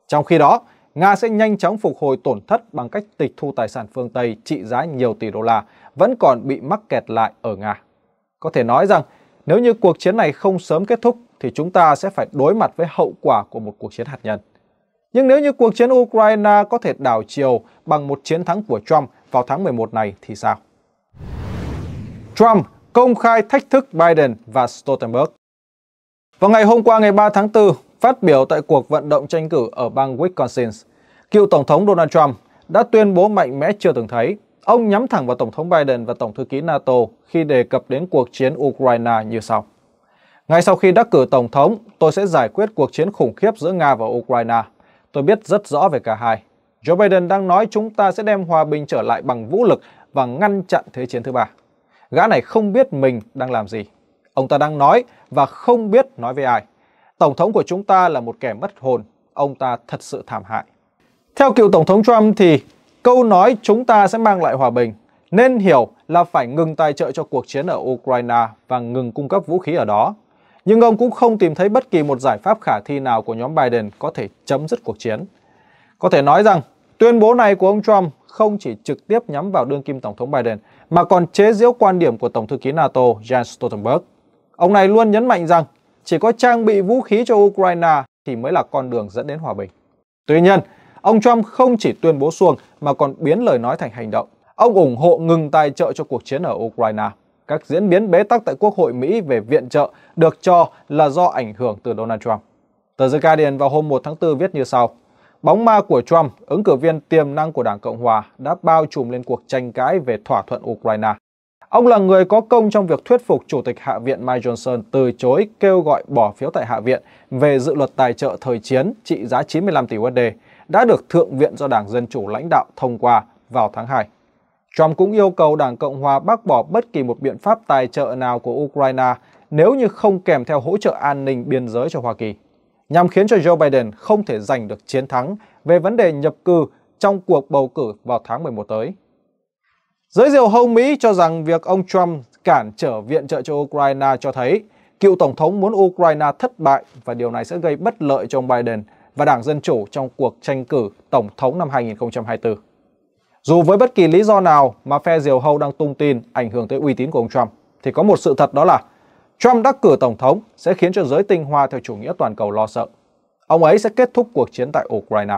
Trong khi đó, Nga sẽ nhanh chóng phục hồi tổn thất bằng cách tịch thu tài sản phương Tây trị giá nhiều tỷ đô la vẫn còn bị mắc kẹt lại ở Nga. Có thể nói rằng nếu như cuộc chiến này không sớm kết thúc thì chúng ta sẽ phải đối mặt với hậu quả của một cuộc chiến hạt nhân. Nhưng nếu như cuộc chiến Ukraine có thể đảo chiều bằng một chiến thắng của Trump vào tháng 11 này thì sao? Trump công khai thách thức Biden và Stoltenberg Vào ngày hôm qua ngày 3 tháng 4, Phát biểu tại cuộc vận động tranh cử ở bang Wisconsin, cựu Tổng thống Donald Trump đã tuyên bố mạnh mẽ chưa từng thấy. Ông nhắm thẳng vào Tổng thống Biden và Tổng thư ký NATO khi đề cập đến cuộc chiến Ukraine như sau. Ngay sau khi đắc cử Tổng thống, tôi sẽ giải quyết cuộc chiến khủng khiếp giữa Nga và Ukraine. Tôi biết rất rõ về cả hai. Joe Biden đang nói chúng ta sẽ đem hòa bình trở lại bằng vũ lực và ngăn chặn Thế chiến thứ ba. Gã này không biết mình đang làm gì. Ông ta đang nói và không biết nói với ai. Tổng thống của chúng ta là một kẻ mất hồn, ông ta thật sự thảm hại. Theo cựu Tổng thống Trump thì câu nói chúng ta sẽ mang lại hòa bình nên hiểu là phải ngừng tài trợ cho cuộc chiến ở Ukraine và ngừng cung cấp vũ khí ở đó. Nhưng ông cũng không tìm thấy bất kỳ một giải pháp khả thi nào của nhóm Biden có thể chấm dứt cuộc chiến. Có thể nói rằng tuyên bố này của ông Trump không chỉ trực tiếp nhắm vào đương kim Tổng thống Biden mà còn chế giễu quan điểm của Tổng thư ký NATO Jens Stoltenberg. Ông này luôn nhấn mạnh rằng chỉ có trang bị vũ khí cho Ukraine thì mới là con đường dẫn đến hòa bình. Tuy nhiên, ông Trump không chỉ tuyên bố xuông mà còn biến lời nói thành hành động. Ông ủng hộ ngừng tài trợ cho cuộc chiến ở Ukraine. Các diễn biến bế tắc tại Quốc hội Mỹ về viện trợ được cho là do ảnh hưởng từ Donald Trump. Tờ The Guardian vào hôm 1 tháng 4 viết như sau. Bóng ma của Trump, ứng cử viên tiềm năng của Đảng Cộng Hòa, đã bao trùm lên cuộc tranh cãi về thỏa thuận Ukraine. Ông là người có công trong việc thuyết phục Chủ tịch Hạ viện Mike Johnson từ chối kêu gọi bỏ phiếu tại Hạ viện về dự luật tài trợ thời chiến trị giá 95 tỷ USD đã được Thượng viện do Đảng Dân Chủ lãnh đạo thông qua vào tháng 2. Trump cũng yêu cầu Đảng Cộng Hòa bác bỏ bất kỳ một biện pháp tài trợ nào của Ukraine nếu như không kèm theo hỗ trợ an ninh biên giới cho Hoa Kỳ, nhằm khiến cho Joe Biden không thể giành được chiến thắng về vấn đề nhập cư trong cuộc bầu cử vào tháng 11 tới. Giới diều hâu Mỹ cho rằng việc ông Trump cản trở viện trợ cho Ukraine cho thấy cựu Tổng thống muốn Ukraine thất bại và điều này sẽ gây bất lợi cho ông Biden và Đảng Dân Chủ trong cuộc tranh cử Tổng thống năm 2024. Dù với bất kỳ lý do nào mà phe diều hâu đang tung tin ảnh hưởng tới uy tín của ông Trump, thì có một sự thật đó là Trump đắc cử Tổng thống sẽ khiến cho giới tinh hoa theo chủ nghĩa toàn cầu lo sợ. Ông ấy sẽ kết thúc cuộc chiến tại Ukraine.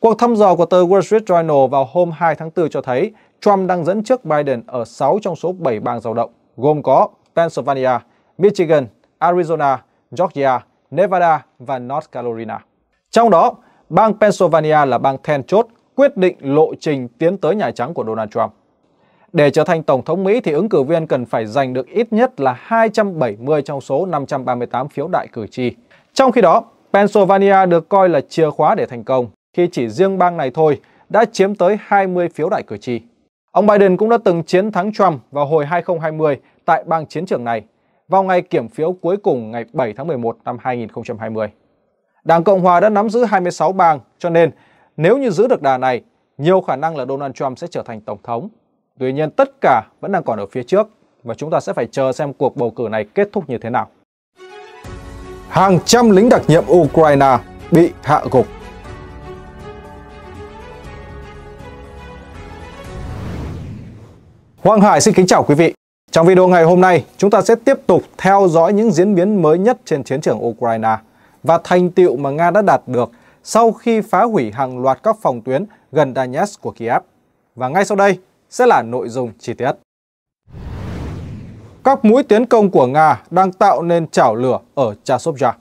Cuộc thăm dò của tờ Wall Street Journal vào hôm 2 tháng 4 cho thấy Trump đang dẫn trước Biden ở 6 trong số 7 bang giàu động, gồm có Pennsylvania, Michigan, Arizona, Georgia, Nevada và North Carolina. Trong đó, bang Pennsylvania là bang then chốt quyết định lộ trình tiến tới Nhà Trắng của Donald Trump. Để trở thành Tổng thống Mỹ thì ứng cử viên cần phải giành được ít nhất là 270 trong số 538 phiếu đại cử tri. Trong khi đó, Pennsylvania được coi là chìa khóa để thành công khi chỉ riêng bang này thôi đã chiếm tới 20 phiếu đại cử tri. Ông Biden cũng đã từng chiến thắng Trump vào hồi 2020 tại bang chiến trường này vào ngày kiểm phiếu cuối cùng ngày 7 tháng 11 năm 2020. Đảng Cộng Hòa đã nắm giữ 26 bang, cho nên nếu như giữ được đà này, nhiều khả năng là Donald Trump sẽ trở thành Tổng thống. Tuy nhiên tất cả vẫn đang còn ở phía trước và chúng ta sẽ phải chờ xem cuộc bầu cử này kết thúc như thế nào. Hàng trăm lính đặc nhiệm Ukraine bị hạ gục Hoàng Hải xin kính chào quý vị. Trong video ngày hôm nay, chúng ta sẽ tiếp tục theo dõi những diễn biến mới nhất trên chiến trường Ukraine và thành tiệu mà Nga đã đạt được sau khi phá hủy hàng loạt các phòng tuyến gần Donetsk của Kiev. Và ngay sau đây sẽ là nội dung chi tiết. Các mũi tiến công của Nga đang tạo nên chảo lửa ở Chasovya.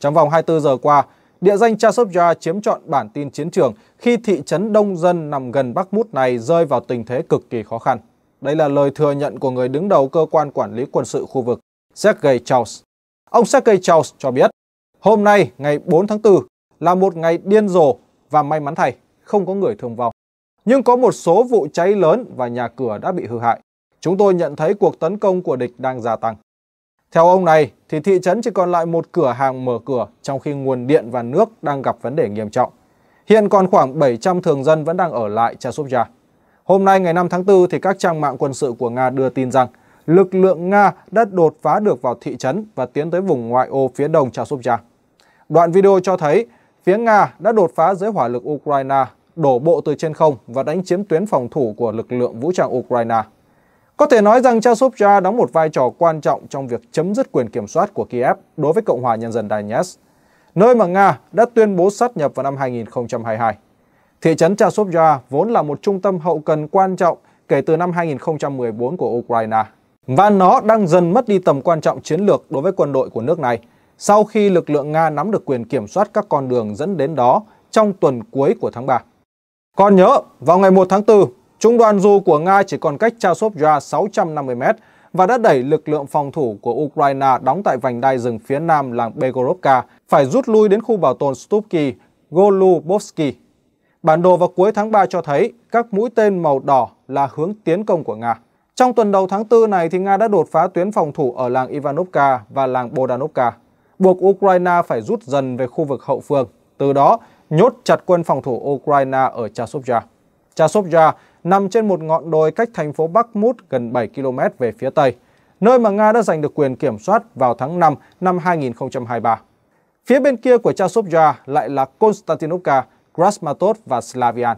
Trong vòng 24 giờ qua, Địa danh Chasovya chiếm trọn bản tin chiến trường khi thị trấn đông dân nằm gần Bắc Mút này rơi vào tình thế cực kỳ khó khăn. Đây là lời thừa nhận của người đứng đầu cơ quan quản lý quân sự khu vực Sergei Chaus. Ông Sergei Chaus cho biết, hôm nay ngày 4 tháng 4 là một ngày điên rồ và may mắn thay không có người thương vong. Nhưng có một số vụ cháy lớn và nhà cửa đã bị hư hại. Chúng tôi nhận thấy cuộc tấn công của địch đang gia tăng. Theo ông này, thì thị trấn chỉ còn lại một cửa hàng mở cửa trong khi nguồn điện và nước đang gặp vấn đề nghiêm trọng. Hiện còn khoảng 700 thường dân vẫn đang ở lại Chasovya. Hôm nay ngày 5 tháng 4 thì các trang mạng quân sự của Nga đưa tin rằng lực lượng Nga đã đột phá được vào thị trấn và tiến tới vùng ngoại ô phía đông Chasovya. Đoạn video cho thấy phía Nga đã đột phá dưới hỏa lực Ukraine, đổ bộ từ trên không và đánh chiếm tuyến phòng thủ của lực lượng vũ trang Ukraine. Có thể nói rằng cha Chasovcha đóng một vai trò quan trọng trong việc chấm dứt quyền kiểm soát của Kiev đối với Cộng hòa Nhân dân Donetsk, nơi mà Nga đã tuyên bố sát nhập vào năm 2022. Thị trấn Cha Chasovcha vốn là một trung tâm hậu cần quan trọng kể từ năm 2014 của Ukraine, và nó đang dần mất đi tầm quan trọng chiến lược đối với quân đội của nước này sau khi lực lượng Nga nắm được quyền kiểm soát các con đường dẫn đến đó trong tuần cuối của tháng 3. Còn nhớ, vào ngày 1 tháng 4, Trung đoàn dù của Nga chỉ còn cách Chasovya 650 m và đã đẩy lực lượng phòng thủ của Ukraine đóng tại vành đai rừng phía nam làng Begorovka phải rút lui đến khu bảo tồn Stupki, Golubovsky. Bản đồ vào cuối tháng 3 cho thấy các mũi tên màu đỏ là hướng tiến công của Nga. Trong tuần đầu tháng 4 này, thì Nga đã đột phá tuyến phòng thủ ở làng Ivanovka và làng Bodanovka, buộc Ukraine phải rút dần về khu vực hậu phương, từ đó nhốt chặt quân phòng thủ Ukraine ở Chasovya. Chasovya nằm trên một ngọn đồi cách thành phố Bakhmut gần 7 km về phía Tây, nơi mà Nga đã giành được quyền kiểm soát vào tháng 5 năm 2023. Phía bên kia của Chasovya lại là Konstantinovka, Krasmatov và Slavian.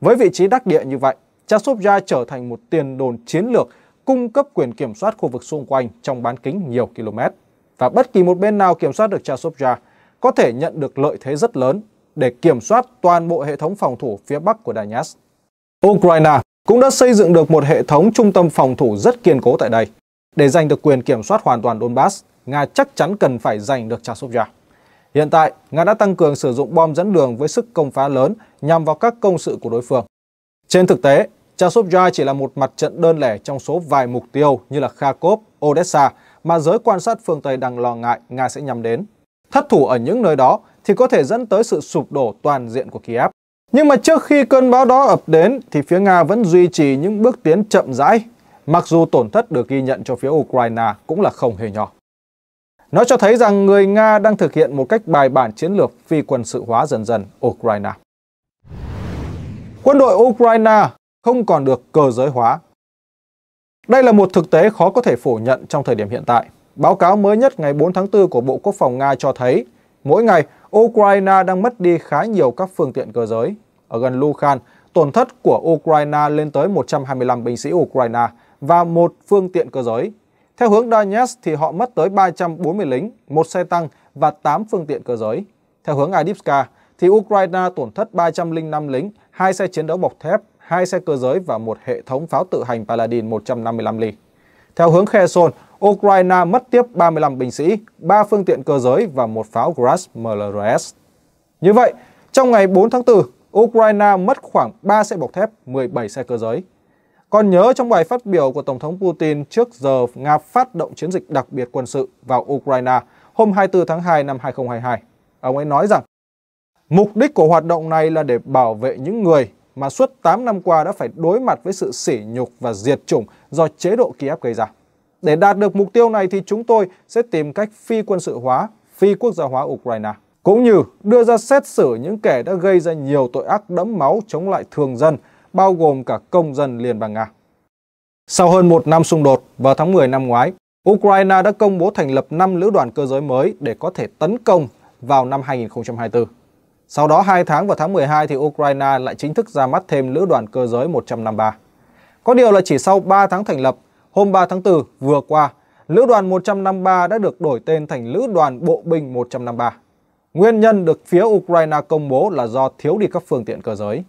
Với vị trí đắc địa như vậy, Chasovya trở thành một tiền đồn chiến lược cung cấp quyền kiểm soát khu vực xung quanh trong bán kính nhiều km. Và bất kỳ một bên nào kiểm soát được Chasovya có thể nhận được lợi thế rất lớn để kiểm soát toàn bộ hệ thống phòng thủ phía bắc của Donetsk. Ukraine cũng đã xây dựng được một hệ thống trung tâm phòng thủ rất kiên cố tại đây. Để giành được quyền kiểm soát hoàn toàn Donbass, Nga chắc chắn cần phải giành được Chasovia. Hiện tại, Nga đã tăng cường sử dụng bom dẫn đường với sức công phá lớn nhằm vào các công sự của đối phương. Trên thực tế, Chasovia chỉ là một mặt trận đơn lẻ trong số vài mục tiêu như là Kharkov, Odessa mà giới quan sát phương Tây đang lo ngại Nga sẽ nhắm đến. Thất thủ ở những nơi đó thì có thể dẫn tới sự sụp đổ toàn diện của Kiev. Nhưng mà trước khi cơn bão đó ập đến thì phía Nga vẫn duy trì những bước tiến chậm rãi, mặc dù tổn thất được ghi nhận cho phía Ukraine cũng là không hề nhỏ. Nó cho thấy rằng người Nga đang thực hiện một cách bài bản chiến lược phi quân sự hóa dần dần Ukraine. Quân đội Ukraine không còn được cơ giới hóa. Đây là một thực tế khó có thể phủ nhận trong thời điểm hiện tại. Báo cáo mới nhất ngày 4 tháng 4 của Bộ Quốc phòng Nga cho thấy mỗi ngày Ukraine đang mất đi khá nhiều các phương tiện cơ giới. Ở gần Lukan, tổn thất của Ukraine lên tới 125 binh sĩ Ukraine và một phương tiện cơ giới. Theo hướng Donetsk thì họ mất tới 340 lính, một xe tăng và 8 phương tiện cơ giới. Theo hướng Adivka thì Ukraine tổn thất 305 lính, hai xe chiến đấu bọc thép, hai xe cơ giới và một hệ thống pháo tự hành Paladin 155 ly. Theo hướng Kherson, Ukraine mất tiếp 35 binh sĩ, 3 phương tiện cơ giới và một pháo Gras MLRS. Như vậy, trong ngày 4 tháng 4, Ukraine mất khoảng 3 xe bọc thép, 17 xe cơ giới. Còn nhớ trong bài phát biểu của Tổng thống Putin trước giờ Nga phát động chiến dịch đặc biệt quân sự vào Ukraine hôm 24 tháng 2 năm 2022, ông ấy nói rằng mục đích của hoạt động này là để bảo vệ những người mà suốt 8 năm qua đã phải đối mặt với sự sỉ nhục và diệt chủng do chế độ Kiev gây ra. Để đạt được mục tiêu này thì chúng tôi sẽ tìm cách phi quân sự hóa, phi quốc gia hóa Ukraine, cũng như đưa ra xét xử những kẻ đã gây ra nhiều tội ác đẫm máu chống lại thường dân, bao gồm cả công dân Liên bang Nga. Sau hơn một năm xung đột, vào tháng 10 năm ngoái, Ukraine đã công bố thành lập 5 lữ đoàn cơ giới mới để có thể tấn công vào năm 2024. Sau đó 2 tháng vào tháng 12 thì Ukraine lại chính thức ra mắt thêm lữ đoàn cơ giới 153. Có điều là chỉ sau 3 tháng thành lập, hôm 3 tháng 4 vừa qua, Lữ đoàn 153 đã được đổi tên thành Lữ đoàn Bộ binh 153. Nguyên nhân được phía Ukraine công bố là do thiếu đi các phương tiện cơ giới.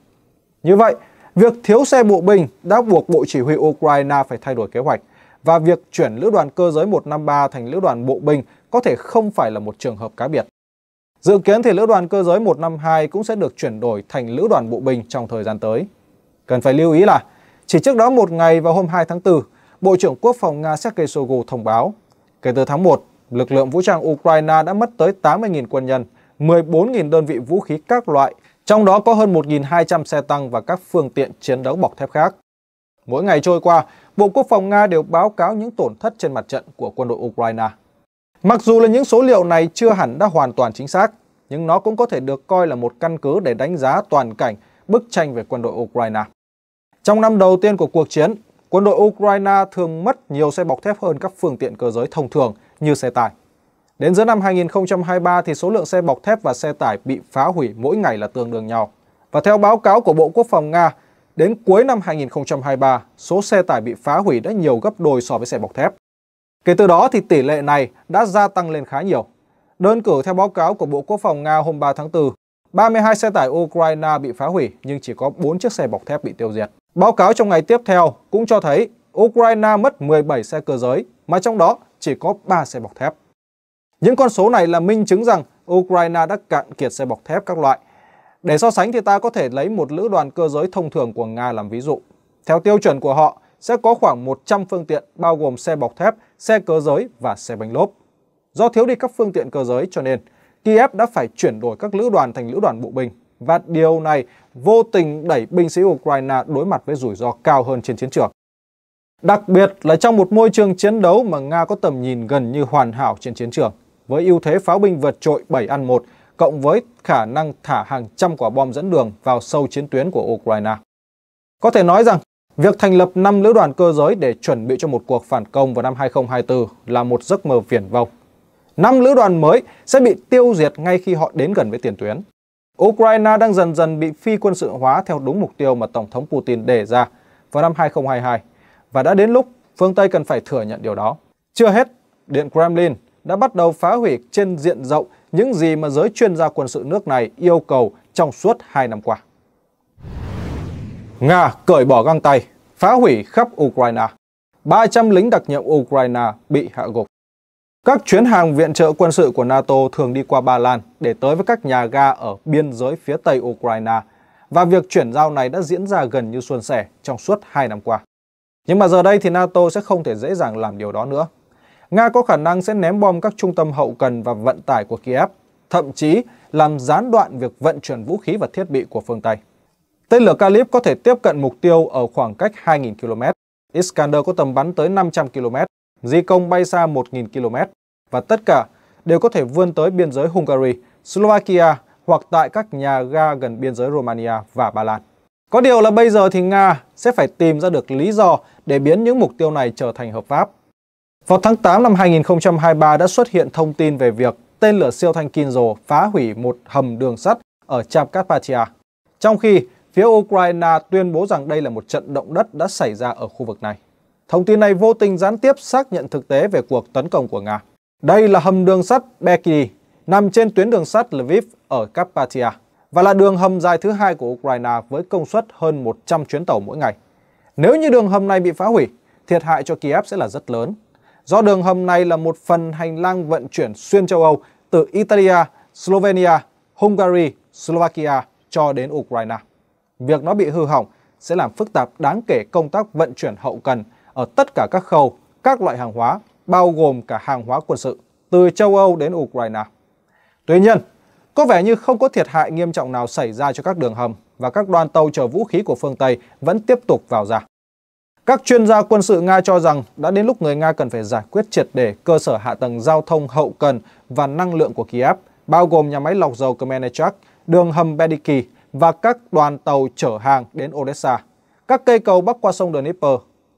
Như vậy, việc thiếu xe bộ binh đã buộc Bộ Chỉ huy Ukraine phải thay đổi kế hoạch và việc chuyển Lữ đoàn cơ giới 153 thành Lữ đoàn Bộ binh có thể không phải là một trường hợp cá biệt. Dự kiến thì Lữ đoàn cơ giới 152 cũng sẽ được chuyển đổi thành Lữ đoàn Bộ binh trong thời gian tới. Cần phải lưu ý là chỉ trước đó một ngày vào hôm 2 tháng 4, Bộ trưởng Quốc phòng Nga Sergei Shoigu thông báo. Kể từ tháng 1, lực lượng vũ trang Ukraine đã mất tới 80.000 quân nhân, 14.000 đơn vị vũ khí các loại, trong đó có hơn 1.200 xe tăng và các phương tiện chiến đấu bọc thép khác. Mỗi ngày trôi qua, Bộ Quốc phòng Nga đều báo cáo những tổn thất trên mặt trận của quân đội Ukraine. Mặc dù là những số liệu này chưa hẳn đã hoàn toàn chính xác, nhưng nó cũng có thể được coi là một căn cứ để đánh giá toàn cảnh bức tranh về quân đội Ukraine. Trong năm đầu tiên của cuộc chiến, quân đội Ukraine thường mất nhiều xe bọc thép hơn các phương tiện cơ giới thông thường như xe tải. Đến giữa năm 2023 thì số lượng xe bọc thép và xe tải bị phá hủy mỗi ngày là tương đương nhau. Và theo báo cáo của Bộ Quốc phòng Nga, đến cuối năm 2023, số xe tải bị phá hủy đã nhiều gấp đôi so với xe bọc thép. Kể từ đó thì tỷ lệ này đã gia tăng lên khá nhiều. Đơn cử theo báo cáo của Bộ Quốc phòng Nga hôm 3 tháng 4, 32 xe tải Ukraine bị phá hủy nhưng chỉ có 4 chiếc xe bọc thép bị tiêu diệt. Báo cáo trong ngày tiếp theo cũng cho thấy Ukraine mất 17 xe cơ giới, mà trong đó chỉ có 3 xe bọc thép. Những con số này là minh chứng rằng Ukraine đã cạn kiệt xe bọc thép các loại. Để so sánh thì ta có thể lấy một lữ đoàn cơ giới thông thường của Nga làm ví dụ. Theo tiêu chuẩn của họ, sẽ có khoảng 100 phương tiện bao gồm xe bọc thép, xe cơ giới và xe bánh lốp. Do thiếu đi các phương tiện cơ giới cho nên Kiev đã phải chuyển đổi các lữ đoàn thành lữ đoàn bộ binh và điều này vô tình đẩy binh sĩ Ukraine đối mặt với rủi ro cao hơn trên chiến trường. Đặc biệt là trong một môi trường chiến đấu mà Nga có tầm nhìn gần như hoàn hảo trên chiến trường, với ưu thế pháo binh vượt trội 7 ăn 1, cộng với khả năng thả hàng trăm quả bom dẫn đường vào sâu chiến tuyến của Ukraine. Có thể nói rằng, việc thành lập 5 lữ đoàn cơ giới để chuẩn bị cho một cuộc phản công vào năm 2024 là một giấc mơ viển vông Năm lữ đoàn mới sẽ bị tiêu diệt ngay khi họ đến gần với tiền tuyến. Ukraine đang dần dần bị phi quân sự hóa theo đúng mục tiêu mà Tổng thống Putin đề ra vào năm 2022 và đã đến lúc phương Tây cần phải thừa nhận điều đó. Chưa hết, Điện Kremlin đã bắt đầu phá hủy trên diện rộng những gì mà giới chuyên gia quân sự nước này yêu cầu trong suốt 2 năm qua. Nga cởi bỏ găng tay, phá hủy khắp Ukraine. 300 lính đặc nhiệm Ukraine bị hạ gục. Các chuyến hàng viện trợ quân sự của NATO thường đi qua Ba Lan để tới với các nhà ga ở biên giới phía tây Ukraine và việc chuyển giao này đã diễn ra gần như suôn sẻ trong suốt 2 năm qua. Nhưng mà giờ đây thì NATO sẽ không thể dễ dàng làm điều đó nữa. Nga có khả năng sẽ ném bom các trung tâm hậu cần và vận tải của Kiev, thậm chí làm gián đoạn việc vận chuyển vũ khí và thiết bị của phương Tây. Tên lửa Calip có thể tiếp cận mục tiêu ở khoảng cách 2.000 km. Iskander có tầm bắn tới 500 km Di công bay xa 1.000 km và tất cả đều có thể vươn tới biên giới Hungary, Slovakia hoặc tại các nhà ga gần biên giới Romania và Ba Lan. Có điều là bây giờ thì Nga sẽ phải tìm ra được lý do để biến những mục tiêu này trở thành hợp pháp. Vào tháng 8 năm 2023 đã xuất hiện thông tin về việc tên lửa siêu thanh Kinzo phá hủy một hầm đường sắt ở Chapkarpatia, trong khi phía Ukraine tuyên bố rằng đây là một trận động đất đã xảy ra ở khu vực này. Thông tin này vô tình gián tiếp xác nhận thực tế về cuộc tấn công của Nga. Đây là hầm đường sắt Bekini, nằm trên tuyến đường sắt Lviv ở Carpathia và là đường hầm dài thứ hai của Ukraine với công suất hơn 100 chuyến tàu mỗi ngày. Nếu như đường hầm này bị phá hủy, thiệt hại cho Kiev sẽ là rất lớn. Do đường hầm này là một phần hành lang vận chuyển xuyên châu Âu từ Italia, Slovenia, Hungary, Slovakia cho đến Ukraine. Việc nó bị hư hỏng sẽ làm phức tạp đáng kể công tác vận chuyển hậu cần ở tất cả các khâu, các loại hàng hóa, bao gồm cả hàng hóa quân sự, từ châu Âu đến Ukraine. Tuy nhiên, có vẻ như không có thiệt hại nghiêm trọng nào xảy ra cho các đường hầm và các đoàn tàu chở vũ khí của phương Tây vẫn tiếp tục vào ra. Các chuyên gia quân sự Nga cho rằng đã đến lúc người Nga cần phải giải quyết triệt để cơ sở hạ tầng giao thông hậu cần và năng lượng của Kiev, bao gồm nhà máy lọc dầu Kremenchuk, đường hầm Bediki và các đoàn tàu chở hàng đến Odessa, các cây cầu bắc qua sông Dnipro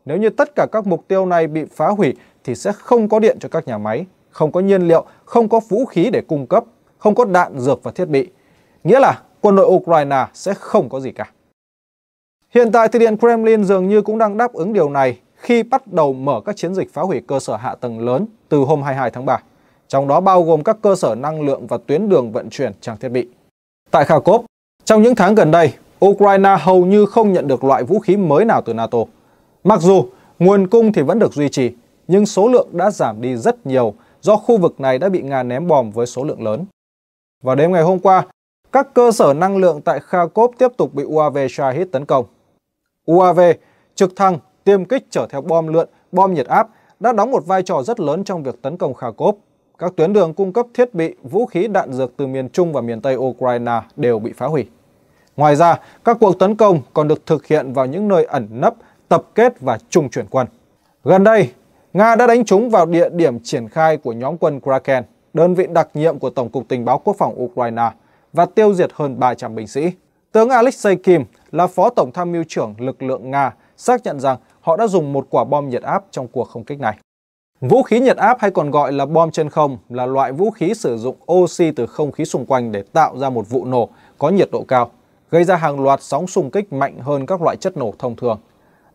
nếu như tất cả các mục tiêu này bị phá hủy thì sẽ không có điện cho các nhà máy, không có nhiên liệu, không có vũ khí để cung cấp, không có đạn dược và thiết bị. Nghĩa là quân đội Ukraine sẽ không có gì cả. Hiện tại thì Điện Kremlin dường như cũng đang đáp ứng điều này khi bắt đầu mở các chiến dịch phá hủy cơ sở hạ tầng lớn từ hôm 22 tháng 3, trong đó bao gồm các cơ sở năng lượng và tuyến đường vận chuyển trang thiết bị. Tại Kharkov, trong những tháng gần đây, Ukraine hầu như không nhận được loại vũ khí mới nào từ NATO. Mặc dù nguồn cung thì vẫn được duy trì, nhưng số lượng đã giảm đi rất nhiều do khu vực này đã bị Nga ném bom với số lượng lớn. Vào đêm ngày hôm qua, các cơ sở năng lượng tại Kharkov tiếp tục bị UAV Shahid tấn công. UAV, trực thăng, tiêm kích chở theo bom lượn, bom nhiệt áp đã đóng một vai trò rất lớn trong việc tấn công Kharkov. Các tuyến đường cung cấp thiết bị, vũ khí đạn dược từ miền Trung và miền Tây Ukraine đều bị phá hủy. Ngoài ra, các cuộc tấn công còn được thực hiện vào những nơi ẩn nấp tập kết và trung chuyển quân. Gần đây, Nga đã đánh trúng vào địa điểm triển khai của nhóm quân Kraken, đơn vị đặc nhiệm của Tổng cục Tình báo Quốc phòng Ukraine, và tiêu diệt hơn 300 binh sĩ. Tướng Alexei Kim là phó tổng tham mưu trưởng lực lượng Nga xác nhận rằng họ đã dùng một quả bom nhiệt áp trong cuộc không kích này. Vũ khí nhiệt áp hay còn gọi là bom trên không là loại vũ khí sử dụng oxy từ không khí xung quanh để tạo ra một vụ nổ có nhiệt độ cao, gây ra hàng loạt sóng xung kích mạnh hơn các loại chất nổ thông thường.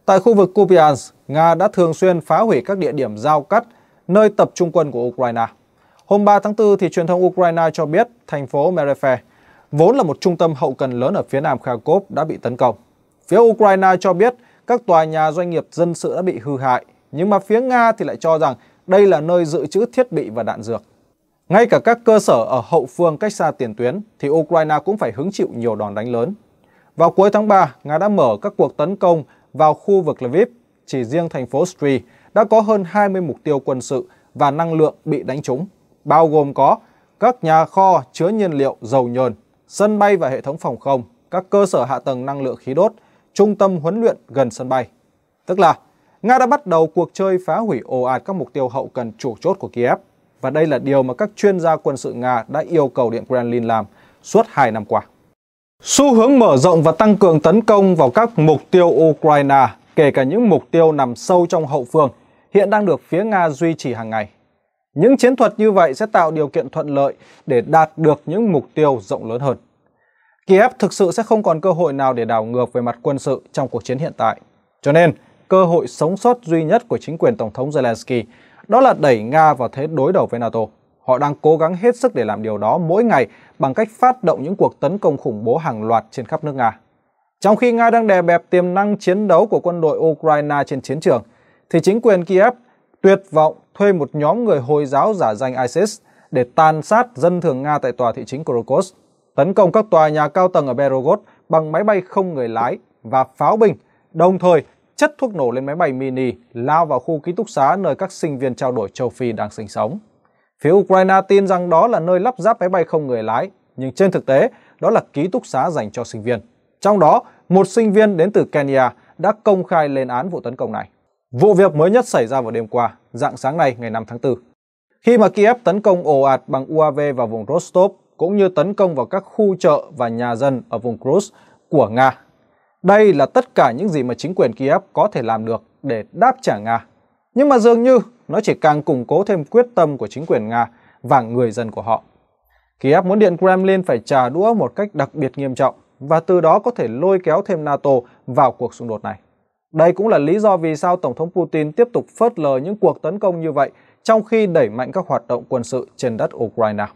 Tại khu vực Kupiansk, Nga đã thường xuyên phá hủy các địa điểm giao cắt, nơi tập trung quân của Ukraine. Hôm 3 tháng 4, thì truyền thông Ukraine cho biết thành phố Merefe, vốn là một trung tâm hậu cần lớn ở phía nam Kharkov, đã bị tấn công. Phía Ukraine cho biết các tòa nhà doanh nghiệp dân sự đã bị hư hại, nhưng mà phía Nga thì lại cho rằng đây là nơi dự trữ thiết bị và đạn dược. Ngay cả các cơ sở ở hậu phương cách xa tiền tuyến thì Ukraine cũng phải hứng chịu nhiều đòn đánh lớn. Vào cuối tháng 3, Nga đã mở các cuộc tấn công vào khu vực Lviv, chỉ riêng thành phố Stry đã có hơn 20 mục tiêu quân sự và năng lượng bị đánh trúng, bao gồm có các nhà kho chứa nhiên liệu dầu nhờn, sân bay và hệ thống phòng không, các cơ sở hạ tầng năng lượng khí đốt, trung tâm huấn luyện gần sân bay. Tức là, Nga đã bắt đầu cuộc chơi phá hủy ồ ạt các mục tiêu hậu cần chủ chốt của Kiev, và đây là điều mà các chuyên gia quân sự Nga đã yêu cầu Điện Kremlin làm suốt 2 năm qua. Xu hướng mở rộng và tăng cường tấn công vào các mục tiêu Ukraine, kể cả những mục tiêu nằm sâu trong hậu phương, hiện đang được phía Nga duy trì hàng ngày. Những chiến thuật như vậy sẽ tạo điều kiện thuận lợi để đạt được những mục tiêu rộng lớn hơn. Kiev thực sự sẽ không còn cơ hội nào để đảo ngược về mặt quân sự trong cuộc chiến hiện tại. Cho nên, cơ hội sống sót duy nhất của chính quyền Tổng thống Zelensky đó là đẩy Nga vào thế đối đầu với NATO. Họ đang cố gắng hết sức để làm điều đó mỗi ngày bằng cách phát động những cuộc tấn công khủng bố hàng loạt trên khắp nước Nga. Trong khi Nga đang đè bẹp tiềm năng chiến đấu của quân đội Ukraine trên chiến trường, thì chính quyền Kiev tuyệt vọng thuê một nhóm người Hồi giáo giả danh ISIS để tàn sát dân thường Nga tại tòa thị chính Krokos, tấn công các tòa nhà cao tầng ở Berogod bằng máy bay không người lái và pháo binh, đồng thời chất thuốc nổ lên máy bay mini lao vào khu ký túc xá nơi các sinh viên trao đổi châu Phi đang sinh sống. Phía Ukraine tin rằng đó là nơi lắp ráp máy bay không người lái, nhưng trên thực tế, đó là ký túc xá dành cho sinh viên. Trong đó, một sinh viên đến từ Kenya đã công khai lên án vụ tấn công này. Vụ việc mới nhất xảy ra vào đêm qua, dạng sáng nay ngày 5 tháng 4. Khi mà Kiev tấn công ồ ạt bằng UAV vào vùng Rostov, cũng như tấn công vào các khu chợ và nhà dân ở vùng Kruz của Nga. Đây là tất cả những gì mà chính quyền Kiev có thể làm được để đáp trả Nga nhưng mà dường như nó chỉ càng củng cố thêm quyết tâm của chính quyền Nga và người dân của họ. Kiev muốn Điện Kremlin phải trả đũa một cách đặc biệt nghiêm trọng và từ đó có thể lôi kéo thêm NATO vào cuộc xung đột này. Đây cũng là lý do vì sao Tổng thống Putin tiếp tục phớt lờ những cuộc tấn công như vậy trong khi đẩy mạnh các hoạt động quân sự trên đất Ukraine.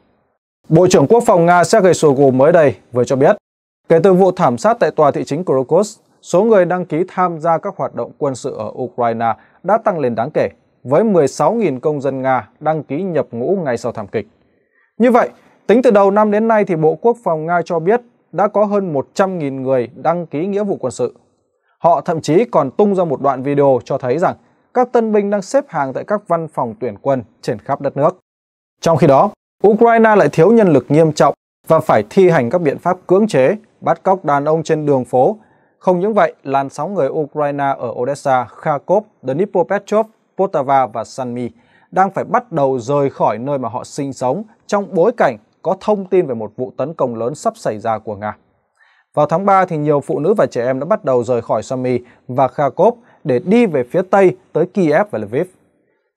Bộ trưởng Quốc phòng Nga Sergei Shoigu mới đây vừa cho biết, kể từ vụ thảm sát tại tòa thị chính Krokos, số người đăng ký tham gia các hoạt động quân sự ở Ukraine đã tăng lên đáng kể, với 16.000 công dân Nga đăng ký nhập ngũ ngay sau thảm kịch. Như vậy, tính từ đầu năm đến nay thì Bộ Quốc phòng Nga cho biết đã có hơn 100.000 người đăng ký nghĩa vụ quân sự. Họ thậm chí còn tung ra một đoạn video cho thấy rằng các tân binh đang xếp hàng tại các văn phòng tuyển quân trên khắp đất nước. Trong khi đó, Ukraine lại thiếu nhân lực nghiêm trọng và phải thi hành các biện pháp cưỡng chế, bắt cóc đàn ông trên đường phố không những vậy, làn sóng người Ukraine ở Odessa, Kharkov, Dnipropetrovsk, Poltava và Sanmi đang phải bắt đầu rời khỏi nơi mà họ sinh sống trong bối cảnh có thông tin về một vụ tấn công lớn sắp xảy ra của Nga. Vào tháng 3 thì nhiều phụ nữ và trẻ em đã bắt đầu rời khỏi Sami và Kharkov để đi về phía Tây tới Kiev và Lviv.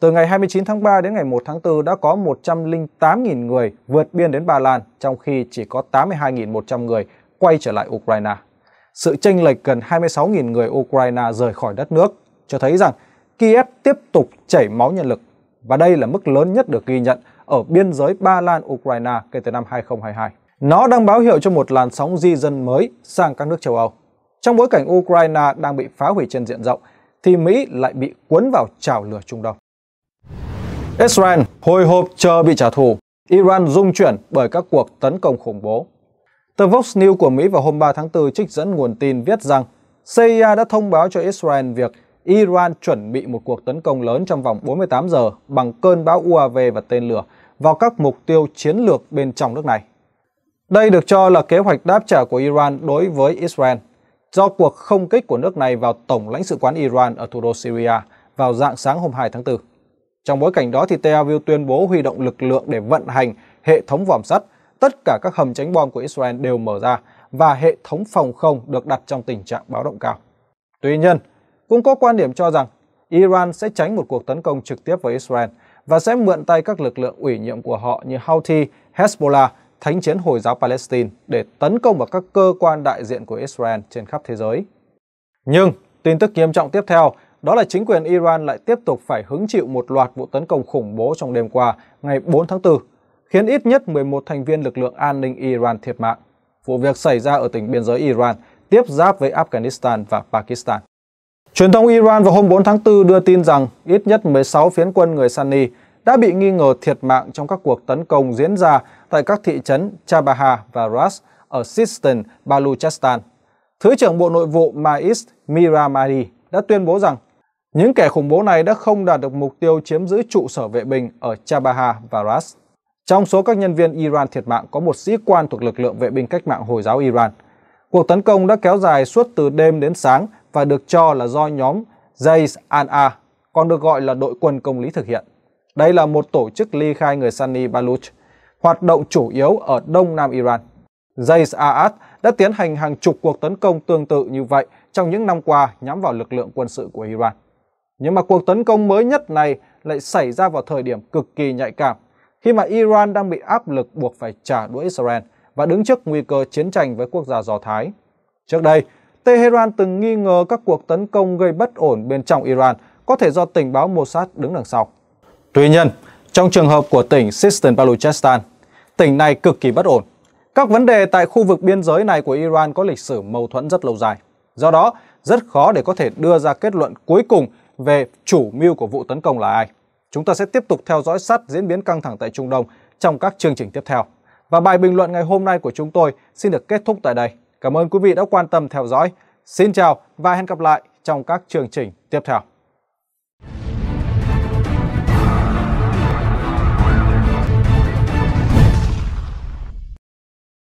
Từ ngày 29 tháng 3 đến ngày 1 tháng 4 đã có 108.000 người vượt biên đến Ba Lan, trong khi chỉ có 82.100 người quay trở lại Ukraine sự chênh lệch gần 26.000 người Ukraine rời khỏi đất nước, cho thấy rằng Kiev tiếp tục chảy máu nhân lực và đây là mức lớn nhất được ghi nhận ở biên giới Ba Lan-Ukraine kể từ năm 2022. Nó đang báo hiệu cho một làn sóng di dân mới sang các nước châu Âu. Trong bối cảnh Ukraine đang bị phá hủy trên diện rộng, thì Mỹ lại bị cuốn vào chảo lửa Trung Đông. Israel hồi hộp chờ bị trả thù, Iran rung chuyển bởi các cuộc tấn công khủng bố. Tờ Vox News của Mỹ vào hôm 3 tháng 4 trích dẫn nguồn tin viết rằng CIA đã thông báo cho Israel việc Iran chuẩn bị một cuộc tấn công lớn trong vòng 48 giờ bằng cơn bão UAV và tên lửa vào các mục tiêu chiến lược bên trong nước này. Đây được cho là kế hoạch đáp trả của Iran đối với Israel do cuộc không kích của nước này vào Tổng lãnh sự quán Iran ở thủ đô Syria vào dạng sáng hôm 2 tháng 4. Trong bối cảnh đó, thì Tel Aviv tuyên bố huy động lực lượng để vận hành hệ thống vòm sắt tất cả các hầm tránh bom của Israel đều mở ra và hệ thống phòng không được đặt trong tình trạng báo động cao. Tuy nhiên, cũng có quan điểm cho rằng Iran sẽ tránh một cuộc tấn công trực tiếp với Israel và sẽ mượn tay các lực lượng ủy nhiệm của họ như Houthi, Hezbollah, Thánh chiến Hồi giáo Palestine để tấn công vào các cơ quan đại diện của Israel trên khắp thế giới. Nhưng tin tức nghiêm trọng tiếp theo đó là chính quyền Iran lại tiếp tục phải hứng chịu một loạt vụ tấn công khủng bố trong đêm qua, ngày 4 tháng 4 khiến ít nhất 11 thành viên lực lượng an ninh Iran thiệt mạng. Vụ việc xảy ra ở tỉnh biên giới Iran, tiếp giáp với Afghanistan và Pakistan. Truyền thông Iran vào hôm 4 tháng 4 đưa tin rằng ít nhất 16 phiến quân người Sunni đã bị nghi ngờ thiệt mạng trong các cuộc tấn công diễn ra tại các thị trấn Chabaha và Ras ở Sistan, Baluchistan. Thứ trưởng Bộ Nội vụ Maiz Miramadi đã tuyên bố rằng những kẻ khủng bố này đã không đạt được mục tiêu chiếm giữ trụ sở vệ binh ở Chabaha và Ras. Trong số các nhân viên Iran thiệt mạng có một sĩ quan thuộc lực lượng vệ binh cách mạng Hồi giáo Iran. Cuộc tấn công đã kéo dài suốt từ đêm đến sáng và được cho là do nhóm Jais al-A, còn được gọi là đội quân công lý thực hiện. Đây là một tổ chức ly khai người Sunni Baluch, hoạt động chủ yếu ở đông nam Iran. Jais al đã tiến hành hàng chục cuộc tấn công tương tự như vậy trong những năm qua nhắm vào lực lượng quân sự của Iran. Nhưng mà cuộc tấn công mới nhất này lại xảy ra vào thời điểm cực kỳ nhạy cảm khi mà Iran đang bị áp lực buộc phải trả đũa Israel và đứng trước nguy cơ chiến tranh với quốc gia Do Thái. Trước đây, Tehran từng nghi ngờ các cuộc tấn công gây bất ổn bên trong Iran có thể do tình báo Mossad đứng đằng sau. Tuy nhiên, trong trường hợp của tỉnh Sistan Baluchestan, tỉnh này cực kỳ bất ổn. Các vấn đề tại khu vực biên giới này của Iran có lịch sử mâu thuẫn rất lâu dài. Do đó, rất khó để có thể đưa ra kết luận cuối cùng về chủ mưu của vụ tấn công là ai. Chúng ta sẽ tiếp tục theo dõi sát diễn biến căng thẳng tại Trung Đông trong các chương trình tiếp theo. Và bài bình luận ngày hôm nay của chúng tôi xin được kết thúc tại đây. Cảm ơn quý vị đã quan tâm theo dõi. Xin chào và hẹn gặp lại trong các chương trình tiếp theo.